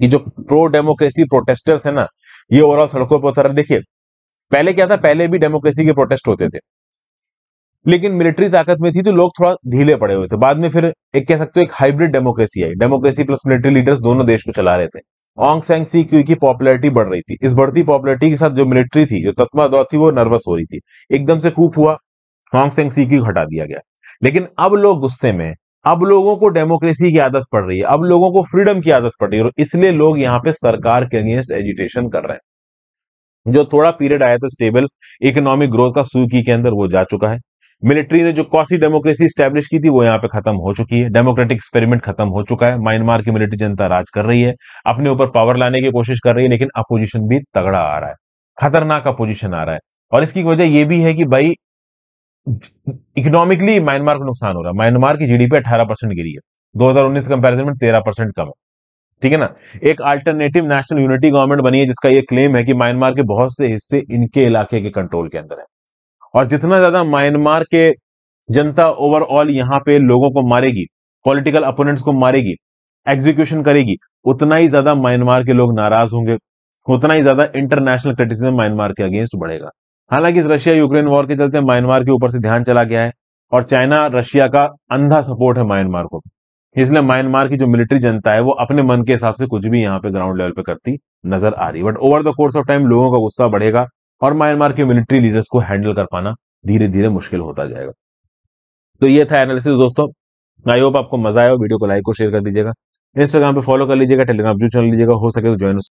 ये जो प्रो डेमोक्रेसी प्रोटेस्टर्स है ना ये ओवरऑल सड़कों पर उतर देखिए पहले क्या था पहले भी डेमोक्रेसी के प्रोटेस्ट होते थे लेकिन मिलिट्री ताकत में थी तो लोग थोड़ा ढीले पड़े हुए थे बाद में फिर एक कह सकते हो एक हाइब्रिड डेमोक्रेसी आई डेमोक्रेसी प्लस मिलिट्री लीडर्स दोनों देश को चला रहे थे ऑंग सेंग सी क्यू की पॉपुलरिटी बढ़ रही थी इस बढ़ती पॉपुलरिटी के साथ जो मिलिट्री थी जो तत्मा दौर थी वो नर्वस हो रही थी एकदम से कूप हुआ ऑंग सेंग सी क्यू हटा दिया गया लेकिन अब लोग गुस्से में अब लोगों को डेमोक्रेसी की आदत पड़ रही है अब लोगों को फ्रीडम की आदत पड़ रही है और इसलिए लोग यहाँ पे सरकार के अगेंस्ट एजुटेशन कर रहे हैं जो थोड़ा पीरियड आया था स्टेबल इकोनॉमिक ग्रोथ का सूकी के अंदर वो जा चुका है मिलिट्री ने जो कॉसी डेमोक्रेसी स्टैब्लिश की थी वो यहाँ पे खत्म हो चुकी है डेमोक्रेटिक एक्सपेरिमेंट खत्म हो चुका है म्यांमार की मिलिट्री जनता राज कर रही है अपने ऊपर पावर लाने की कोशिश कर रही है लेकिन अपोजिशन भी तगड़ा आ रहा है खतरनाक अपोजिशन आ रहा है और इसकी वजह यह भी है कि भाई इकोनॉमिकली म्यांमार को नुकसान हो रहा है म्यांमार की जीडीपी अठारह परसेंट गिरी है के कंपैरिजन में तेरह परसेंट कम है ठीक है ना एक अल्टरनेटिव नेशनल यूनिटी गवर्नमेंट बनी है जिसका यह क्लेम है कि म्यांमार के बहुत से हिस्से इनके इलाके के कंट्रोल के अंदर है और जितना ज्यादा म्यांमार के जनता ओवरऑल यहाँ पे लोगों को मारेगी पॉलिटिकल अपोनेंट्स को मारेगी एग्जीक्यूशन करेगी उतना ही ज्यादा म्यांमार के लोग नाराज होंगे उतना ही ज्यादा इंटरनेशनल क्रिटिसिज्म म्यांमार के अगेंस्ट बढ़ेगा हालांकि इस रशिया यूक्रेन वॉर के चलते म्यांमार के ऊपर से ध्यान चला गया है और चाइना रशिया का अंधा सपोर्ट है म्यांमार को इसलिए म्यांमार की जो मिलिट्री जनता है वो अपने मन के हिसाब से कुछ भी यहाँ पे ग्राउंड लेवल पे करती नजर आ रही है but over the course of time लोगों का गुस्सा बढ़ेगा और म्यांमार के मिलिट्री लीडर्स को हैंडल कर पाना धीरे धीरे मुश्किल होता जाएगा तो ये था एनालिसिस दोस्तों आई होप आपको मजा आया वीडियो को लाइक और शेयर कर दीजिएगा इंस्टाग्राम पे फॉलो कर लीजिएगा टेलीग्राम जो चैनल लीजिएगा हो सके तो ज्वाइन